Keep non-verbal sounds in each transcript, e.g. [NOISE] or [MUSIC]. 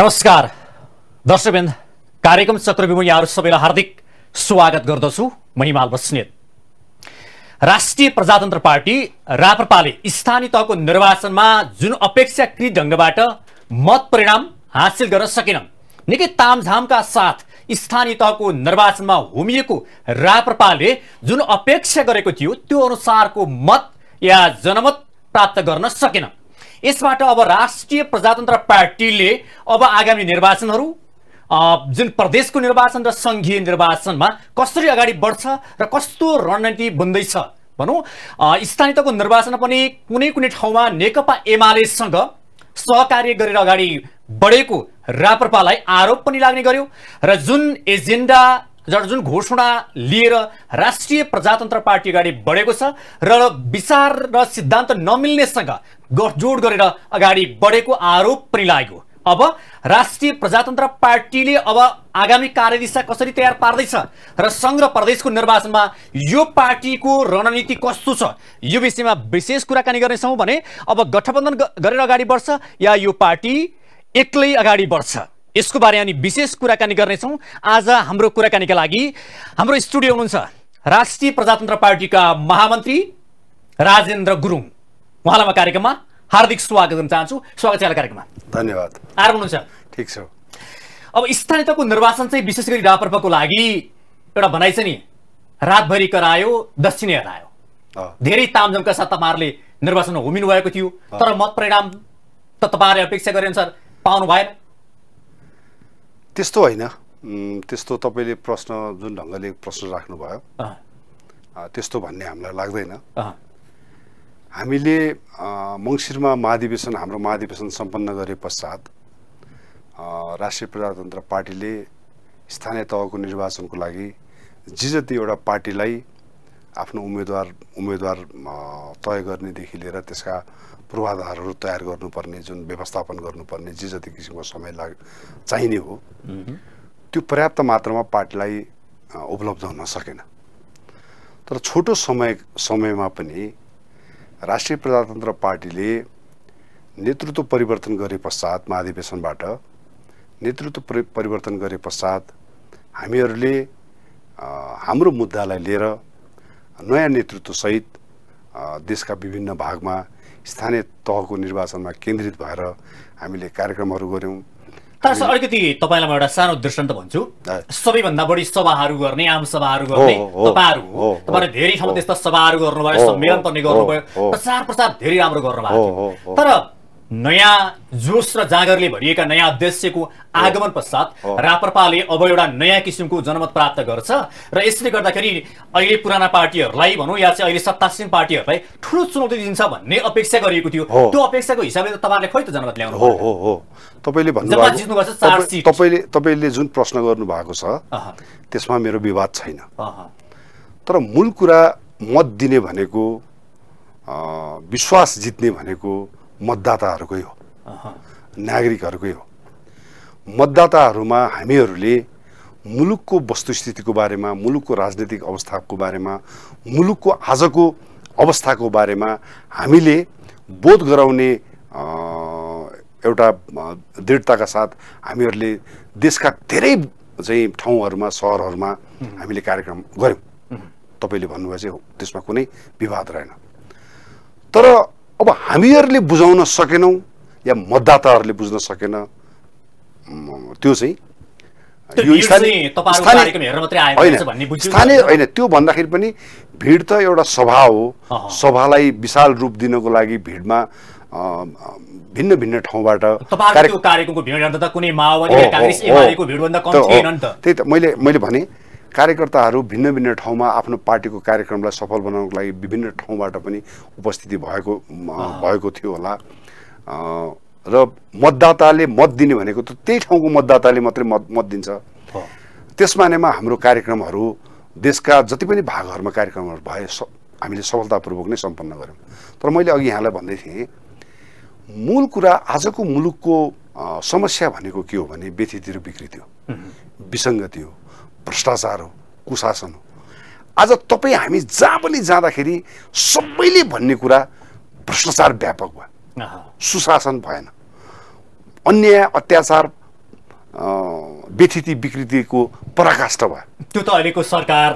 नमस्कार दर्शकबिन कार्यक्रम चक्रविमु यहाँहरू सबैलाई हार्दिक स्वागत गर्दछु महिमाल बस्नेत राष्ट्रिय प्रजातन्त्र पार्टी राप्रपाले स्थानीय तहको निर्वाचनमा जुन अपेक्षाकृत ढङ्गबाट मत परिणाम हासिल गर्न सकेनन् निकै तामझामका साथ स्थानीय तहको निर्वाचनमा होमिएको राप्रपाले जुन अपेक्षा गरेको थियो त्यो अनुसारको मत या जनमत प्राप्त गर्न सकेन यसबाट अब राष्ट्रिय प्रजातन्त्र पार्टीले अब आगामी निर्वाचनहरू जुन प्रदेशको निर्वाचन र सङ्घीय निर्वाचनमा कसरी अगाडि बढ्छ र कस्तो रणनीति बन्दैछ भनौँ स्थानीयताको निर्वाचन पनि कुनै कुनै ठाउँमा नेकपा एमालेसँग सहकार्य गरेर अगाडि बढेको राप्रपालाई आरोप पनि लाग्ने गर्यो र जुन एजेन्डा जुन घोषणा लिएर राष्ट्रिय प्रजातन्त्र पार्टी अगाडि बढेको छ र विचार र सिद्धान्त नमिल्नेसँग गठजोड गरेर अगाडि बढेको आरोप पनि लागेको अब राष्ट्रिय प्रजातन्त्र पार्टीले अब आगामी कार्यदिशा कसरी तयार पार्दैछ र सङ्घ प्रदेशको निर्वाचनमा यो पार्टीको रणनीति कस्तो छ यो विषयमा विशेष कुराकानी गर्नेछौँ भने अब गठबन्धन गरेर अगाडि बढ्छ या यो पार्टी एक्लै अगाडि बढ्छ यसको बारे हामी विशेष कुराकानी गर्नेछौँ आज हाम्रो कुराकानीका लागि हाम्रो स्टुडियो हुनुहुन्छ राष्ट्रिय प्रजातन्त्र पार्टीका महामन्त्री राजेन्द्र गुरुङ उहाँलाई म कार्यक्रममा हार्दिक स्वागत गर्न चाहन्छु स्वागत छ कार्यक्रममा धन्यवाद आएर हुनुहुन्छ ठिक छ अब स्थानीय तहको निर्वाचन चाहिँ विशेष गरी राप्रपाको लागि एउटा भनाइ छ नि रातभरि करायो दक्षिणी हरायो धेरै तामझमका साथ तपाईँहरूले निर्वाचन होमिनु भएको थियो तर मत परिणाम त तपाईँहरूले अपेक्षा गरे अनुसार पाउनु भएन त्यस्तो होइन त्यस्तो तपाईँले प्रश्न जुन ढङ्गले प्रश्न राख्नुभयो त्यस्तो भन्ने हामीलाई लाग्दैन हामीले मङ्सिरमा महाधिवेशन हाम्रो महाधिवेशन सम्पन्न गरे पश्चात राष्ट्रिय प्रजातन्त्र पार्टीले स्थानीय तहको निर्वाचनको लागि जे जति एउटा पार्टीलाई आफ्नो उम्मेदवार उम्मेदवार तय गर्नेदेखि लिएर त्यसका पूर्वाधारहरू तयार गर्नुपर्ने जुन व्यवस्थापन गर्नुपर्ने जे जति किसिमको समय लाग चाहिने हो त्यो पर्याप्त मात्रामा पार्टीलाई उपलब्ध हुन सकेन तर छोटो समय समयमा पनि राष्ट्रिय प्रजातन्त्र पार्टीले नेतृत्व परिवर्तन गरे पश्चात महाधिवेशनबाट नेतृत्व परिवर्तन गरे पश्चात हामीहरूले हाम्रो मुद्दालाई लिएर नयाँ नेतृत्वसहित देशका विभिन्न भागमा स्थानीय तहको निर्वाचनमा केन्द्रित भएर हामीले कार्यक्रमहरू गऱ्यौँ तर अलिकति तपाईँलाई म एउटा सानो दृष्टान्त भन्छु सबैभन्दा बढी सभाहरू गर्ने आम सभाहरू गर्ने तपाईँहरू हो तपाईँले धेरै ठाउँमा त्यस्ता सभाहरू गर्नुभयो सम्मेलन पनि गर्नुभयो प्रचार प्रसार धेरै राम्रो गर्नुभएको तर नयाँ जोस र जागरले भरिएका नयाँ अध्यक्षको आगमन पश्चात राप्रपाले अब एउटा नयाँ किसिमको जनमत प्राप्त गर्छ र यसले गर्दाखेरि अहिले पुराना पार्टीहरूलाई भनौँ या चाहिँ अहिले सत्तासीन पार्टीहरूलाई ठुलो चुनौती दिन्छ भन्ने अपेक्षा गरिएको थियो त्यो अपेक्षाको हिसाबले त तपाईँले खै त जनमत ल्याउनु हो हो हो तपाईँले भन्नुभएको तपाईँले तपाईँले जुन प्रश्न गर्नु भएको छ त्यसमा मेरो विवाद छैन तर मूल कुरा मत दिने भनेको विश्वास जित्ने भनेको मतदाताहरूकै हो नागरिकहरूकै हो मतदाताहरूमा हामीहरूले मुलुकको वस्तुस्थितिको बारेमा मुलुकको राजनीतिक अवस्थाको बारेमा मुलुकको आजको अवस्थाको बारेमा हामीले बोध गराउने एउटा दृढताका साथ हामीहरूले देशका धेरै चाहिँ ठाउँहरूमा सहरहरूमा हामीले कार्यक्रम गऱ्यौँ तपाईँले भन्नुभयो चाहिँ त्यसमा कुनै विवाद रहेन तर अब हामीहरूले बुझाउन सकेनौँ या मतदाताहरूले बुझ्न सकेन त्यो चाहिँ स्थानीय होइन त्यो भन्दाखेरि पनि भिड त एउटा सभा हो सभालाई विशाल रूप दिनको लागि भिडमा भिन्न भिन्न ठाउँबाट त्यही त मैले मैले भने कार्यकर्ताहरू भिन्न भिन्न ठाउँमा आफ्नो पार्टीको कार्यक्रमलाई सफल बनाउनको लागि विभिन्न ठाउँबाट पनि उपस्थिति भएको भएको थियो होला र मतदाताले मत दिने भनेको त त्यही ठाउँको मतदाताले मात्रै मत मत दिन्छ त्यस मानेमा हाम्रो कार्यक्रमहरू देशका जति पनि भागहरूमा कार्यक्रमहरू भए हामीले सफलतापूर्वक नै सम्पन्न गऱ्यौँ तर मैले अघि यहाँलाई भन्दै थिएँ मूल कुरा आजको मुलुकको समस्या भनेको के हो भने व्यथितिर विकृति हो विसङ्गति हो भ्रष्टाचार हो कुशासन हो आज तपाईँ हामी जहाँ पनि जाँदाखेरि सबैले भन्ने कुरा भ्रष्टाचार व्यापक भयो सुशासन भएन अन्याय अत्याचार व्यथिति विकृतिको पराकाष्ठ भयो त्यो त अहिलेको सरकार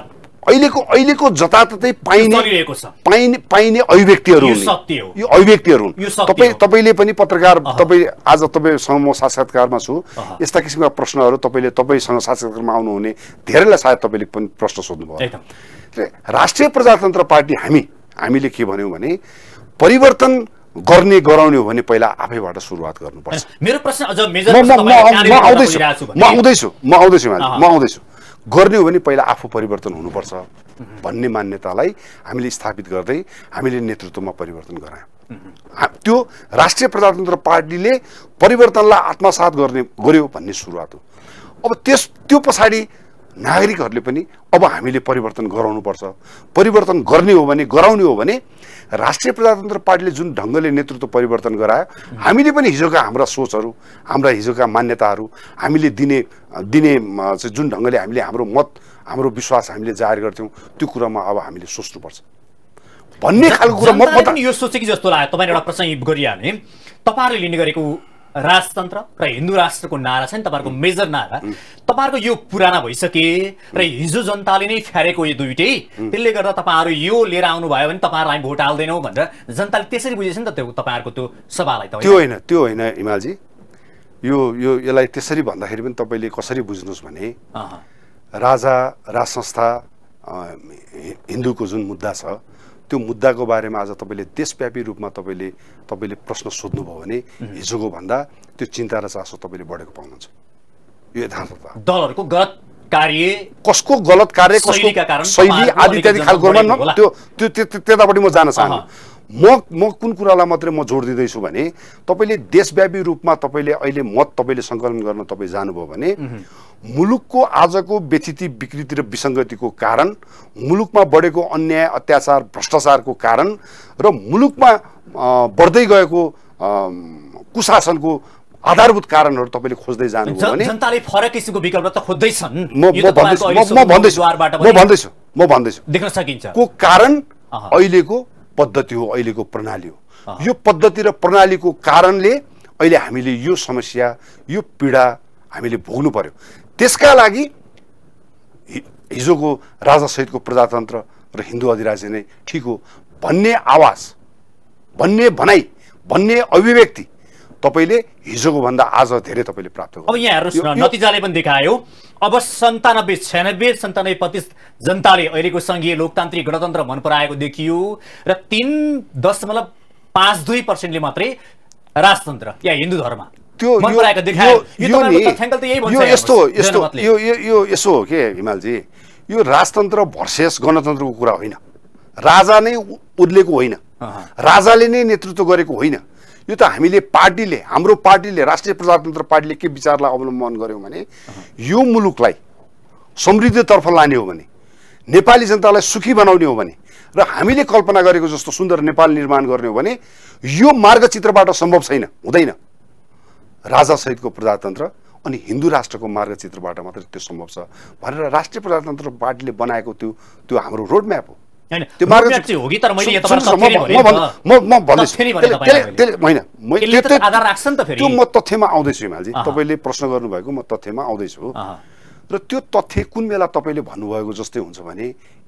अहिलेको अहिलेको जताततै पाइने पाइने पाइने अभिव्यक्तिहरू हुन् यो अभिव्यक्तिहरू हुन् तपाईँ तपाईँले पनि पत्रकार तपाईँ आज तपाईँसँग म साक्षात्कारमा छु यस्ता किसिमका प्रश्नहरू तपाईँले तपाईँसँग साक्षात्कारमा आउनुहुने धेरैलाई सायद तपाईँले पनि प्रश्न सोध्नुभयो राष्ट्रिय प्रजातन्त्र पार्टी हामी हामीले के भन्यौँ भने परिवर्तन गर्ने गराउने हो भने पहिला आफैबाट सुरुवात गर्नुपर्छ मेरो प्रश्न अझ मेजर म आउँदैछु म आउँदैछु म आउँदैछु म आउँदैछु गर्ने हो भने पहिला आफू परिवर्तन हुनुपर्छ भन्ने मान्यतालाई हामीले स्थापित गर्दै हामीले नेतृत्वमा परिवर्तन गरायौँ त्यो राष्ट्रिय प्रजातन्त्र पार्टीले परिवर्तनलाई आत्मसात गर्ने गर्यो भन्ने सुरुवात हो अब त्यस त्यो पछाडि नागरिकहरूले पनि अब हामीले परिवर्तन गराउनुपर्छ परिवर्तन गर्ने हो भने गराउने हो भने राष्ट्रिय प्रजातन्त्र पार्टीले जुन ढङ्गले नेतृत्व परिवर्तन गरायो हामीले पनि हिजोका हाम्रा सोचहरू हाम्रा हिजोका मान्यताहरू हामीले दिने दिने चाहिँ जुन ढङ्गले हामीले हाम्रो मत हाम्रो विश्वास हामीले जाहेर गर्थ्यौँ त्यो कुरामा अब हामीले सोच्नुपर्छ भन्ने खालको कुरा म पनि यो सोचेकी जस्तो लाग्यो तपाईँले एउटा प्रसङ्ग गरिहाल्ने तपाईँहरूले लिने गरेको राजतन्त्र र हिन्दू राष्ट्रको नारा छ नि तपाईँहरूको मेजर नारा तपाईँहरूको यो पुराना भइसके र हिजो जनताले नै फ्यारेको यो दुइटै त्यसले गर्दा तपाईँहरू यो लिएर आउनुभयो भने तपाईँहरूलाई भोट हाल्दैनौँ भनेर जनताले त्यसरी बुझेछ नि त त्यो तपाईँहरूको त्यो सभालाई त त्यो होइन त्यो होइन हिमालजी यो यो यसलाई त्यसरी भन्दाखेरि पनि तपाईँले कसरी बुझ्नुहोस् भने राजा राज संस्था हिन्दूको जुन मुद्दा छ त्यो मुद्दाको बारेमा आज तपाईँले देशव्यापी रूपमा तपाईँले तपाईँले प्रश्न सोध्नुभयो भने हिजोको भन्दा त्यो चिन्ता र चासो तपाईँले बढेको पाउनुहुन्छ यो यथार्थता दलहरूको गलत कार्य कसको गलत कार्य कसको शैली आदि इत्यादि खालको त्यो त्यो त्यतापट्टि म जान चाहन्छु म म कुन कुरालाई मात्रै म जोड दिँदैछु भने तपाईँले देशव्यापी रूपमा तपाईँले अहिले मत तपाईँले सङ्कलन गर्न तपाईँ जानुभयो भने मुलुकको आजको व्यथिति विकृति र विसङ्गतिको कारण मुलुकमा बढेको अन्याय अत्याचार भ्रष्टाचारको कारण र मुलुकमा बढ्दै गएको कुशासनको आधारभूत कारणहरू तपाईँले खोज्दै जानु जनताले फरक किसिमको विकल्प त खोज्दैछन् म भन्दैछु म भन्दैछु म भन्दैछु देख्न सकिन्छ को कारण अहिलेको पद्धति हो अहिलेको प्रणाली हो यो पद्धति र प्रणालीको कारणले अहिले हामीले यो समस्या यो पीडा हामीले भोग्नु पर्यो त्यसका लागि हिजोको राजासहितको प्रजातन्त्र र हिन्दू अधिराज्य नै ठिक हो भन्ने आवाज भन्ने भनाइ भन्ने अभिव्यक्ति तपाईँले हिजोको भन्दा आज धेरै तपाईँले प्राप्त अब यहाँ हेर्नुहोस् नतिजाले पनि देखायो अब सन्तानब्बे छ्यानब्बे सन्तानब्बे प्रतिशत जनताले अहिलेको सङ्घीय लोकतान्त्रिक गणतन्त्र मन पराएको देखियो र तिन दशमलव पाँच दुई पर्सेन्टले मात्रै राजतन्त्र या हिन्दू धर्म त्यो यस्तो यस्तो यो यो यसो हो के हिमालजी यो राजतन्त्र भर्सेस गणतन्त्रको कुरा होइन राजा नै उद्लेको होइन राजाले नै नेतृत्व गरेको होइन यो त हामीले पार्टीले हाम्रो पार्टीले राष्ट्रिय प्रजातन्त्र पार्टीले के विचारलाई अवलम्बन गर्यौँ भने यो मुलुकलाई समृद्धितर्फ लाने हो भने नेपाली जनतालाई सुखी बनाउने हो भने र हामीले कल्पना गरेको जस्तो सुन्दर नेपाल निर्माण गर्ने हो भने यो मार्गचित्रबाट सम्भव छैन हुँदैन राजासहितको प्रजातन्त्र अनि हिन्दू राष्ट्रको मार्गचित्रबाट मात्र त्यो सम्भव छ भनेर राष्ट्रिय प्रजातन्त्र पार्टीले बनाएको त्यो त्यो हाम्रो रोडम्याप हो त्यो त्यो म तथ्यमा आउँदैछु हिमालजी तपाईँले प्रश्न गर्नुभएको म तथ्यमा आउँदैछु र त्यो तथ्य कुन बेला तपाईँले भन्नुभएको जस्तै हुन्छ भने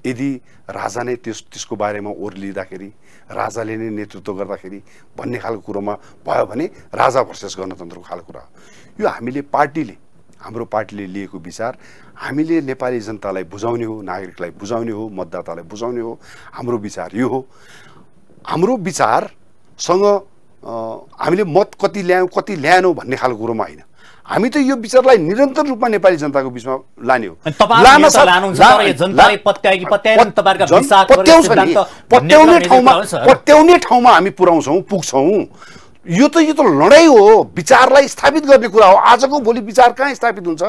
यदि राजा नै त्यस त्यसको बारेमा ओर्लिँदाखेरि राजाले नै नेतृत्व गर्दाखेरि भन्ने खालको कुरोमा भयो भने राजा भर्सेस गणतन्त्रको खालको कुरा यो हामीले पार्टीले हाम्रो पार्टीले लिएको विचार हामीले नेपाली जनतालाई बुझाउने हो नागरिकलाई बुझाउने हो मतदातालाई बुझाउने हो हाम्रो विचार यो हो हाम्रो विचारसँग हामीले मत कति ल्यायौँ कति ल्याएनौँ भन्ने खालको कुरोमा होइन हामी त यो विचारलाई निरन्तर रूपमा नेपाली जनताको बिचमा लाने हो पत्याउने ठाउँमा हामी पुऱ्याउँछौँ पुग्छौँ यो त यो त लडाइँ हो विचारलाई स्थापित गर्ने कुरा हो आजको भोलि विचार कहाँ स्थापित हुन्छ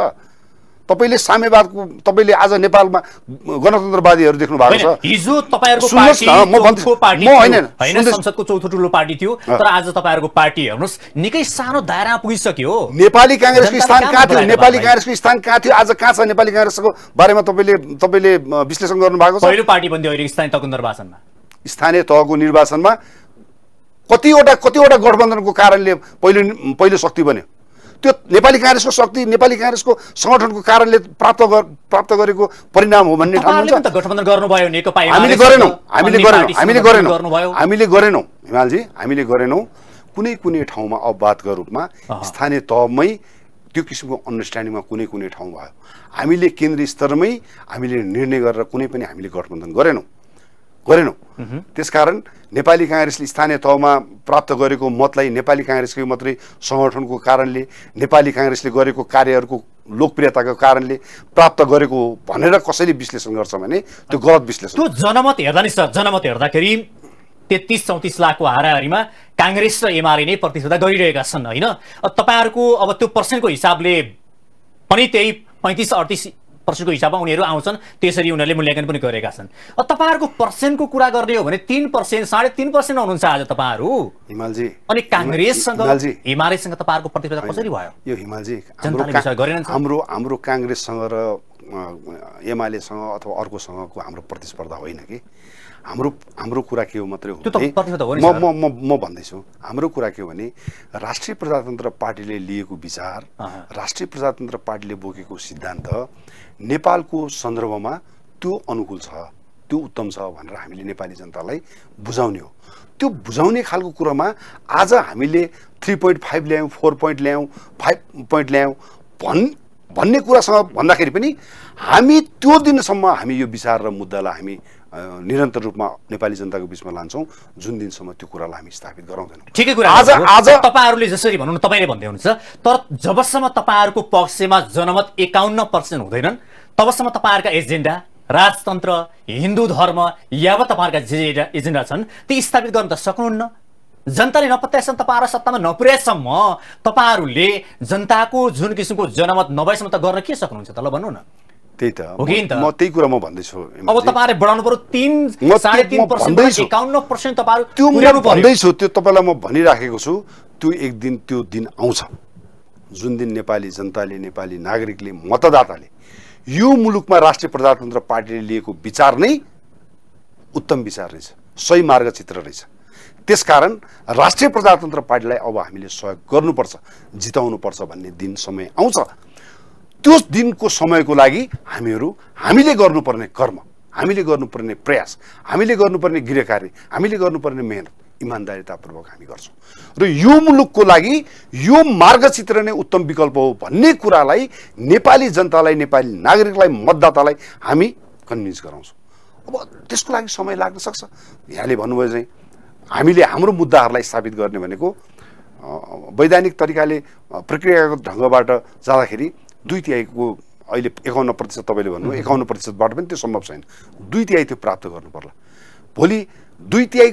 तपाईँले साम्यवादको तपाईँले आज नेपालमा गणतन्त्रवादीहरू देख्नु भएको छ हिजो तपाईँहरूको चौथो ठुलो पार्टी थियो तर आज तपाईँहरूको पार्टी हेर्नुहोस् निकै सानो दायरा पुगिसक्यो नेपाली काङ्ग्रेसको स्थान कहाँ थियो नेपाली काङ्ग्रेसको स्थान कहाँ थियो आज कहाँ छ नेपाली काङ्ग्रेसको बारेमा तपाईँले तपाईँले विश्लेषण गर्नु भएको छ पहिलो पार्टी भन्दै अहिले स्थानीय तहको निर्वाचनमा स्थानीय तहको निर्वाचनमा कतिवटा कतिवटा गठबन्धनको कारणले पहिलो पहिलो शक्ति बन्यो त्यो नेपाली काङ्ग्रेसको शक्ति नेपाली काङ्ग्रेसको सङ्गठनको कारणले प्राप्त गर, प्राप्त गरेको परिणाम हो भन्ने हामीले गरेनौँ हामीले गरेनौँ हामीले गरेनौँ हामीले गरेनौँ हिमालजी हामीले गरेनौँ कुनै कुनै ठाउँमा अववादका रूपमा स्थानीय तहमै त्यो किसिमको अन्डरस्ट्यान्डिङमा कुनै कुनै ठाउँ भयो हामीले केन्द्रीय स्तरमै हामीले निर्णय गरेर कुनै पनि हामीले गठबन्धन गरेनौँ गरेनौँ त्यसकारण नेपाली काङ्ग्रेसले स्थानीय तहमा प्राप्त गरेको मतलाई नेपाली काङ्ग्रेसकै मात्रै सङ्गठनको कारणले नेपाली काङ्ग्रेसले गरेको कार्यहरूको लोकप्रियताको कारणले प्राप्त गरेको भनेर कसैले विश्लेषण गर्छ भने त्यो गलत विश्लेषण त्यो जनमत हेर्दा नि सर जनमत हेर्दाखेरि तेत्तिस चौतिस लाखको हाराहारीमा काङ्ग्रेस र एमाले नै प्रतिस्पर्धा गरिरहेका छन् होइन तपाईँहरूको अब त्यो पर्सेन्टको हिसाबले पनि त्यही पैँतिस अडतिस प्रतिशतको हिसाबमा उनीहरू आउँछन् त्यसरी उनीहरूले मूल्याङ्कन पनि गरेका छन् तपाईँहरूको पर्सेन्टको कुरा गर्ने हो भने तिन पर्सेन्ट साढे तिन पर्सेन्ट आउनुहुन्छ आज तपाईँहरू हिमालजी अनि काङ्ग्रेससँग हिमालयसँग तपाईँहरूको प्रतिस्पर्धा कसरी भयो यो हिमालजी गरेन हाम्रो हाम्रो काङ्ग्रेससँग र एमालेसँग अथवा अर्कोसँगको हाम्रो प्रतिस्पर्धा होइन कि हाम्रो हाम्रो कुरा के हो मात्रै हो म म म भन्दैछु हाम्रो कुरा के हो भने राष्ट्रिय प्रजातन्त्र पार्टीले लिएको विचार राष्ट्रिय प्रजातन्त्र पार्टीले बोकेको सिद्धान्त नेपालको सन्दर्भमा त्यो अनुकूल छ त्यो उत्तम छ भनेर हामीले नेपाली जनतालाई बुझाउने हो त्यो बुझाउने खालको कुरोमा आज हामीले थ्री पोइन्ट फाइभ ल्यायौँ फोर पोइन्ट ल्यायौँ फाइभ पोइन्ट ल्यायौँ भन् भन्ने कुरासँग भन्दाखेरि पनि हामी त्यो दिनसम्म हामी यो विचार र मुद्दालाई हामी निरन्तर रूपमा नेपाली जनताको बिचमा लान्छौँ जुन दिनसम्म त्यो कुरालाई हामी स्थापित गराउँदैनौँ ठिकै कुरा आज आज तपाईँहरूले जसरी भनौँ न तपाईँले भन्दै हुनुहुन्छ तर जबसम्म तपाईँहरूको पक्षमा जनमत एकाउन्न पर्सेन्ट हुँदैनन् तबसम्म तपाईँहरूका एजेन्डा राजतन्त्र हिन्दू धर्म यावत तपाईँहरूका जे एजेन्डा छन् ती स्थापित गर्न त सक्नुहुन्न जनताले नपत्याएसम्म तपाईँहरू सत्तामा नपुर्याएसम्म तपाईँहरूले जनताको जुन किसिमको जनमत नभएसम्म त गर्न के सक्नुहुन्छ त ल भन्नु न त्यही त हो म त्यही कुरा म भन्दैछु अब तपाईँहरूले बढाउनु पर्यो तिन साढे तिन पर्सेन्ट एकाउन्न पर्सेन्ट तपाईँहरू त्यो म भन्दैछु त्यो तपाईँलाई म भनिराखेको छु त्यो एक दिन त्यो दिन आउँछ जुन दिन नेपाली जनताले नेपाली नागरिकले मतदाताले यो मुलुकमा राष्ट्रिय प्रजातन्त्र पार्टीले लिएको विचार नै उत्तम विचार रहेछ सही मार्गचित्र रहेछ त्यसकारण राष्ट्रिय प्रजातन्त्र पार्टीलाई अब हामीले सहयोग गर्नुपर्छ जिताउनुपर्छ भन्ने दिन समय आउँछ त्यो दिनको समयको लागि हामीहरू हामीले गर्नुपर्ने कर्म हामीले गर्नुपर्ने प्रयास हामीले गर्नुपर्ने गृह कार्य हामीले गर्नुपर्ने मेहनत इमान्दारितापूर्वक हामी गर्छौँ र यो मुलुकको लागि यो मार्गचित्र नै उत्तम विकल्प हो भन्ने कुरालाई नेपाली जनतालाई नेपाली नागरिकलाई मतदातालाई हामी कन्भिन्स गराउँछौँ अब त्यसको लागि समय लाग्न सक्छ यहाँले भन्नुभयो चाहिँ हामीले हाम्रो मुद्दाहरूलाई स्थापित गर्ने भनेको वैधानिक तरिकाले प्रक्रियागत ढङ्गबाट जाँदाखेरि दुई तिहाईको अहिले एकाउन्न प्रतिशत तपाईँले भन्नुभयो एकाउन्न प्रतिशतबाट पनि त्यो सम्भव छैन दुई तिहाई त्यो प्राप्त गर्नुपर्ला भोलि दुई तिहाई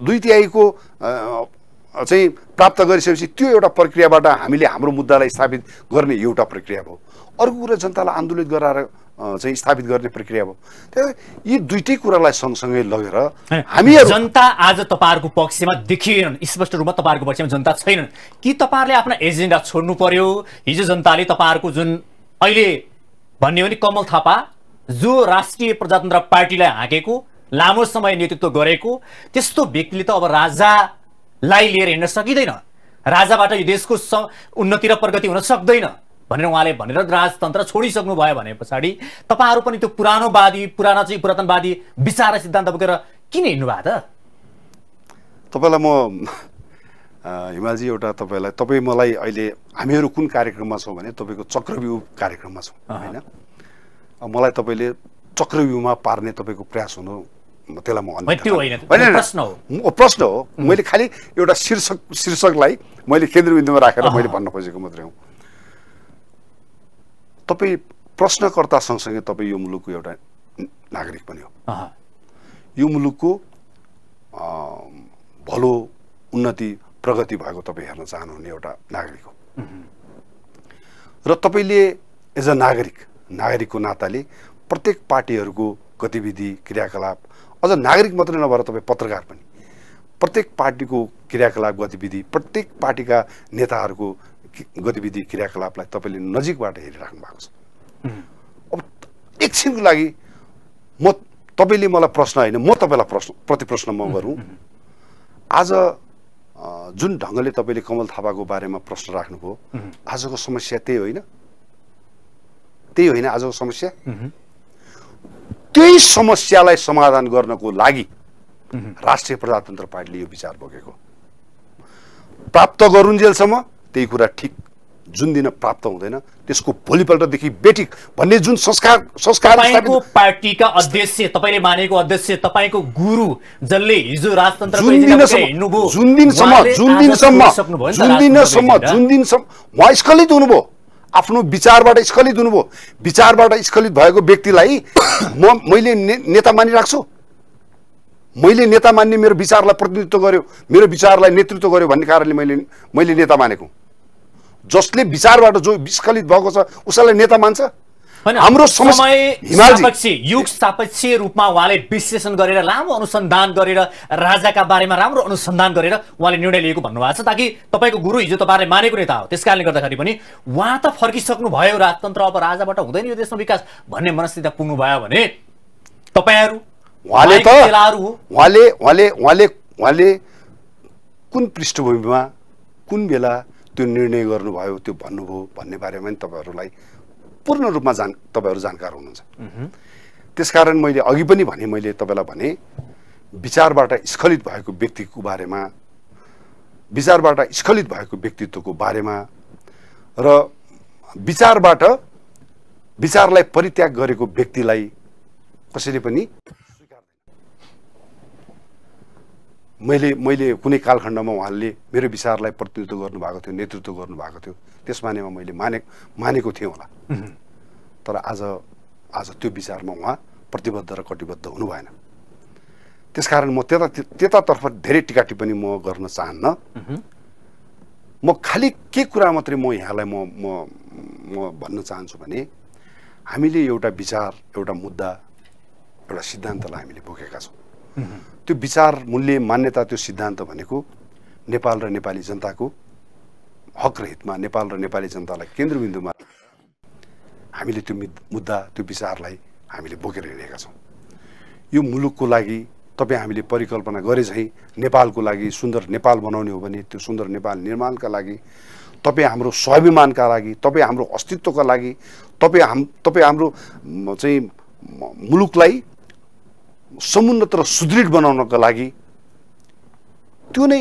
दुई तिहाईको चाहिँ प्राप्त गरिसकेपछि त्यो एउटा प्रक्रियाबाट हामीले हाम्रो मुद्दालाई स्थापित गर्ने एउटा प्रक्रिया भयो अर्को कुरा जनतालाई आन्दोलित गराएर चाहिँ स्थापित गर्ने प्रक्रिया भयो त्यही यी दुइटै कुरालाई सँगसँगै लगेर हामी जनता आज तपाईँहरूको पक्षमा देखिएनन् स्पष्ट रूपमा तपाईँहरूको पक्षमा जनता छैनन् कि तपाईँहरूले आफ्नो एजेन्डा छोड्नु पर्यो हिजो जनताले तपाईँहरूको जुन अहिले भन्ने भने कमल थापा जो राष्ट्रिय प्रजातन्त्र पार्टीलाई हाँकेको लामो समय नेतृत्व गरेको त्यस्तो व्यक्तिले त अब राजालाई लिएर हिँड्न सकिँदैन राजाबाट यो देशको स उन्नति र प्रगति हुन सक्दैन भनेर उहाँले भनेर राजतन्त्र छोडिसक्नु भयो भने पछाडि तपाईँहरू पनि त्यो पुरानोवादी पुरानो चाहिँ पुरातनवादी विचार र सिद्धान्त बोकेर किन हिँड्नु भएको त तपाईँलाई म हिमालजी एउटा तपाईँलाई तपाईँ मलाई अहिले हामीहरू कुन कार्यक्रममा छौँ भने तपाईँको चक्रव्यू कार्यक्रममा छौँ होइन मलाई तपाईँले चक्रव्यूहमा पार्ने तपाईँको प्रयास हुनु त्यसलाई म प्रश्न हो प्रश्न हो मैले खालि एउटा शीर्षक शीर्षकलाई मैले केन्द्रबिन्दुमा राखेर मैले भन्न खोजेको मात्रै हुँ तपाईँ प्रश्नकर्ता सँगसँगै तपाईँ यो मुलुकको एउटा नागरिक पनि हो यो मुलुकको भलो उन्नति प्रगति भएको तपाईँ हेर्न चाहनुहुने एउटा नागरिक हो र तपाईँले एज अ नागरिक नागरिकको नाताले प्रत्येक पार्टीहरूको गतिविधि क्रियाकलाप अझ नागरिक मात्रै नभएर तपाईँ पत्रकार पनि प्रत्येक पार्टीको क्रियाकलाप गतिविधि प्रत्येक पार्टीका नेताहरूको गतिविधि क्रियाकलापलाई तपाईँले नजिकबाट हेरिराख्नु भएको छ अब एकछिनको लागि म तपाईँले मलाई प्रश्न होइन म तपाईँलाई प्रश्न प्रतिप्रश्न म गरौँ आज जुन ढङ्गले तपाईँले कमल थापाको बारेमा प्रश्न राख्नुभयो आजको समस्या त्यही होइन त्यही होइन आजको समस्या त्यही समस्यालाई समाधान गर्नको लागि राष्ट्रिय प्रजातन्त्र पार्टीले यो विचार बोकेको प्राप्त गरुन्जेलसम्म त्यही कुरा ठिक जुन दिन प्राप्त हुँदैन त्यसको भोलिपल्टदेखि बेटिक भन्ने जुन संस्कार संस्कार पार्टीका अध्यक्ष तपाईँले मानेको अध्यक्ष तपाईँको गुरु जसले हिजो राजतन्त्र जुन दिनसम्म जुन दिनसम्म जुन दिनसम्म जुन दिनसम्म उहाँ स्खलित हुनुभयो आफ्नो विचारबाट स्खलित हुनुभयो विचारबाट स्खलित भएको व्यक्तिलाई [COUGHS] म मैले ने नेता मानिराख्छु मैले नेता मान्ने मेरो विचारलाई प्रतिनिधित्व गर्यो मेरो विचारलाई नेतृत्व गर्यो भन्ने कारणले मैले मैले नेता मानेको जसले विचारबाट जो विस्खलित भएको छ उसलाई नेता मान्छ हाम्रो समय युग सापेक्षीय रूपमा उहाँले विश्लेषण गरेर लामो अनुसन्धान गरेर राजाका बारेमा राम्रो अनुसन्धान गरेर उहाँले निर्णय लिएको भन्नुभएको छ ताकि तपाईँको गुरु हिजो तपाईँले मानेको नेता हो त्यस कारणले गर्दाखेरि पनि उहाँ त फर्किसक्नु भयो राजतन्त्र अब राजाबाट हुँदैन यो देशमा विकास भन्ने मनस्थिति पुग्नु भयो भने तपाईँहरू उहाँले त उहाँले उहाँले उहाँले उहाँले कुन पृष्ठभूमिमा कुन बेला त्यो निर्णय गर्नुभयो त्यो भन्नुभयो भन्ने बारेमा पनि तपाईँहरूलाई पूर्ण रूपमा जान तपाईँहरू जानकार हुनुहुन्छ त्यसकारण मैले अघि पनि भने मैले तपाईँलाई भने विचारबाट स्खलित भएको व्यक्तिको बारेमा विचारबाट स्खलित भएको व्यक्तित्वको बारेमा र विचारबाट विचारलाई परित्याग गरेको व्यक्तिलाई कसैले पनि मैले मैले कुनै कालखण्डमा उहाँले मेरो विचारलाई प्रतिनिधित्व गर्नुभएको थियो नेतृत्व गर्नुभएको थियो त्यस मानेमा मैले माने मानेको थिएँ होला तर आज आज त्यो विचारमा उहाँ प्रतिबद्ध र कटिबद्ध हुनु भएन त्यसकारण म त्यता त्यतातर्फ धेरै टिका टिप्पणी म गर्न चाहन्न म खालि के कुरा मात्रै म यहाँलाई म म म भन्न चाहन्छु भने हामीले एउटा विचार एउटा मुद्दा एउटा सिद्धान्तलाई हामीले बोकेका छौँ त्यो विचार मूल्य मान्यता त्यो सिद्धान्त भनेको नेपाल र नेपाली जनताको हक र हितमा नेपाल र नेपाली जनतालाई केन्द्रबिन्दुमा हामीले त्यो मुद्दा त्यो विचारलाई हामीले बोकेर हिँडेका छौँ यो मुलुकको लागि तपाईँ हामीले परिकल्पना गरे झैँ नेपालको लागि सुन्दर नेपाल बनाउने हो भने त्यो सुन्दर नेपाल निर्माणका लागि तपाईँ हाम्रो स्वाभिमानका लागि तपाईँ हाम्रो अस्तित्वका लागि तपाईँ हाम तपाईँ हाम्रो चाहिँ मुलुकलाई समुन्नत र सुदृढ बनाउनको लागि त्यो नै